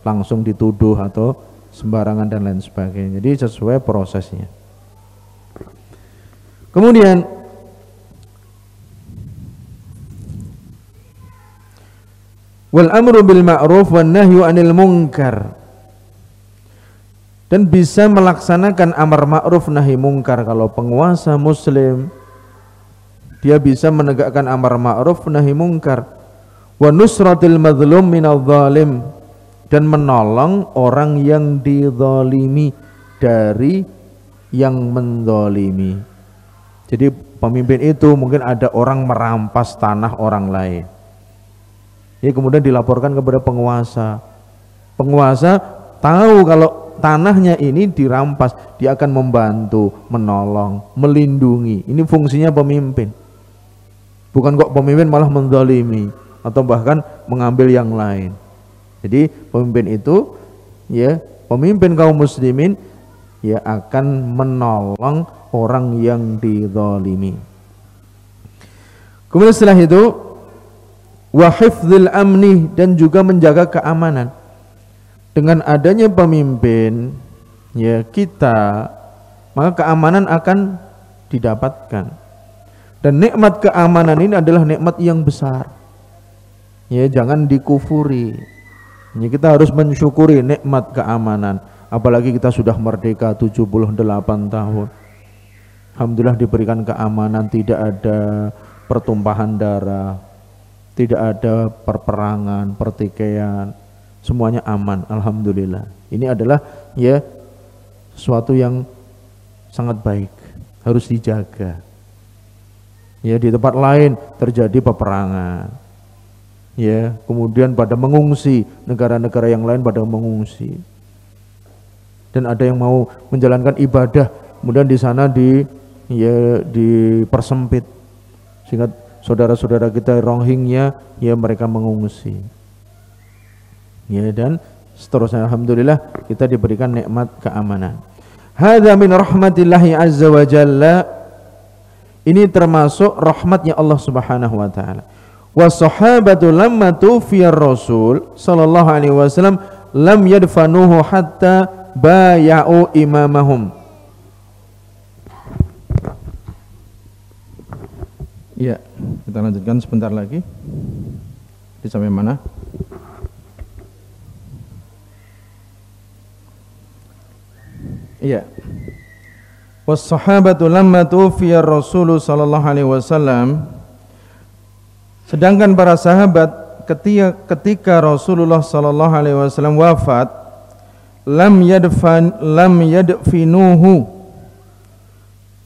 langsung dituduh atau sembarangan dan lain sebagainya. Jadi sesuai prosesnya. Kemudian wal amru bil ma'ruf wan nahyu anil munkar dan bisa melaksanakan amar ma'ruf nahi mungkar kalau penguasa muslim dia bisa menegakkan amar ma'ruf nahi mungkar wa nusratil madhlum minal zalim dan menolong orang yang dizalimi dari yang mendolimi jadi pemimpin itu mungkin ada orang merampas tanah orang lain ini kemudian dilaporkan kepada penguasa penguasa tahu kalau tanahnya ini dirampas, dia akan membantu, menolong, melindungi. Ini fungsinya pemimpin. Bukan kok pemimpin malah mendolimi atau bahkan mengambil yang lain. Jadi pemimpin itu ya pemimpin kaum muslimin ya akan menolong orang yang didolimi. Kemudian setelah itu wahifzil amni dan juga menjaga keamanan dengan adanya pemimpin ya kita maka keamanan akan didapatkan dan nikmat keamanan ini adalah nikmat yang besar ya jangan dikufuri ya, kita harus mensyukuri nikmat keamanan apalagi kita sudah merdeka 78 tahun Alhamdulillah diberikan keamanan tidak ada pertumpahan darah tidak ada perperangan, pertikaian semuanya aman alhamdulillah ini adalah ya sesuatu yang sangat baik harus dijaga ya di tempat lain terjadi peperangan ya kemudian pada mengungsi negara-negara yang lain pada mengungsi dan ada yang mau menjalankan ibadah kemudian di sana di ya dipersempit sehingga saudara-saudara kita Rohingya ya mereka mengungsi ya dan seterusnya alhamdulillah kita diberikan nikmat keamanan hadza min rahmatillahi azza wa jalla ini termasuk rahmatnya Allah Subhanahu wa taala wa sahabatu lamma tufiya rasul sallallahu alaihi wasallam lam yadfanuhu hatta bayau imamahum Ya, kita lanjutkan sebentar lagi. Di sampai mana? Iya. sahabatu lamma tufiya Rasulullah sallallahu alaihi wasallam sedangkan para sahabat ketika ketika Rasulullah sallallahu alaihi wasallam wafat lam yadfan lam yadfinuhu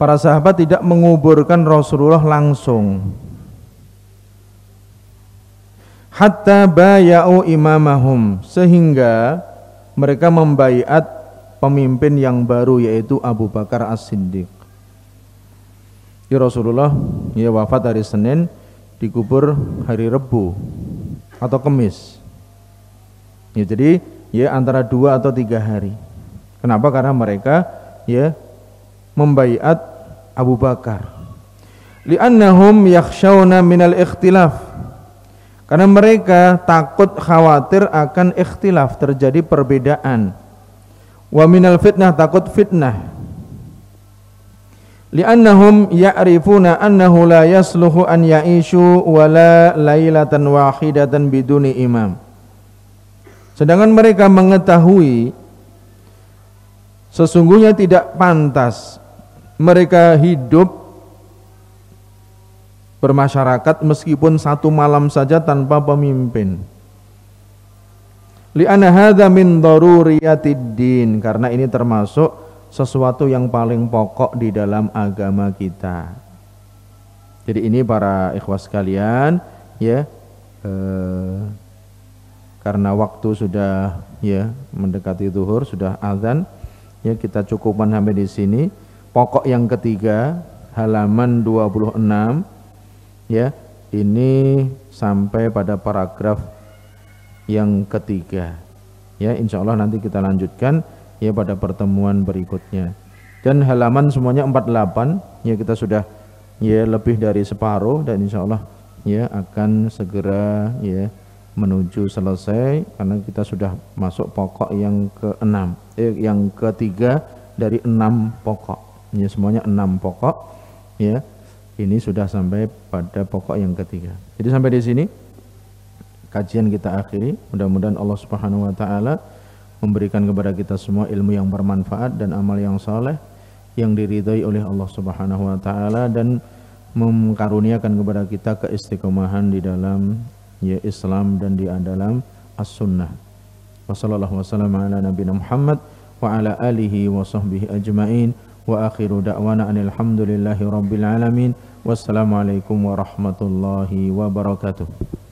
para sahabat tidak menguburkan Rasulullah langsung hatta bayau imamahum sehingga mereka membaiat pemimpin yang baru yaitu Abu Bakar As-Siddiq. Ya Rasulullah ya wafat hari Senin, dikubur hari Rebu atau Kemis. Ya jadi ya antara dua atau tiga hari. Kenapa? Karena mereka ya membaiat Abu Bakar. Li'annahum yakhshawna minal ikhtilaf. Karena mereka takut khawatir akan ikhtilaf, terjadi perbedaan wa minal fitnah takut fitnah li'annahum ya'rifuna annahu la yasluhu an ya'ishu wala laylatan wahidatan biduni imam sedangkan mereka mengetahui sesungguhnya tidak pantas mereka hidup bermasyarakat meskipun satu malam saja tanpa pemimpin. Li'anna hadza min daruriyatid din karena ini termasuk sesuatu yang paling pokok di dalam agama kita. Jadi ini para ikhwas kalian ya eh, karena waktu sudah ya mendekati zuhur sudah azan ya kita cukupkan sampai di sini. Pokok yang ketiga halaman 26 ya ini sampai pada paragraf yang ketiga. Ya, insya Allah nanti kita lanjutkan ya pada pertemuan berikutnya. Dan halaman semuanya 48, ya kita sudah ya lebih dari separuh dan insya Allah ya akan segera ya menuju selesai karena kita sudah masuk pokok yang keenam, eh, yang ketiga dari enam pokok. Ya semuanya enam pokok. Ya, ini sudah sampai pada pokok yang ketiga. Jadi sampai di sini kajian kita akhiri. Mudah-mudahan Allah Subhanahu wa taala memberikan kepada kita semua ilmu yang bermanfaat dan amal yang saleh yang diridhai oleh Allah Subhanahu wa taala dan mengkaruniakan kepada kita keistiqomahan di dalam ya Islam dan di dalam as-sunnah. Wassallallahu wasallam ala nabiyina Muhammad wa ala alihi wa sahbihi ajmain wa akhiru da'wana rabbil alamin. Wassalamualaikum warahmatullahi wabarakatuh.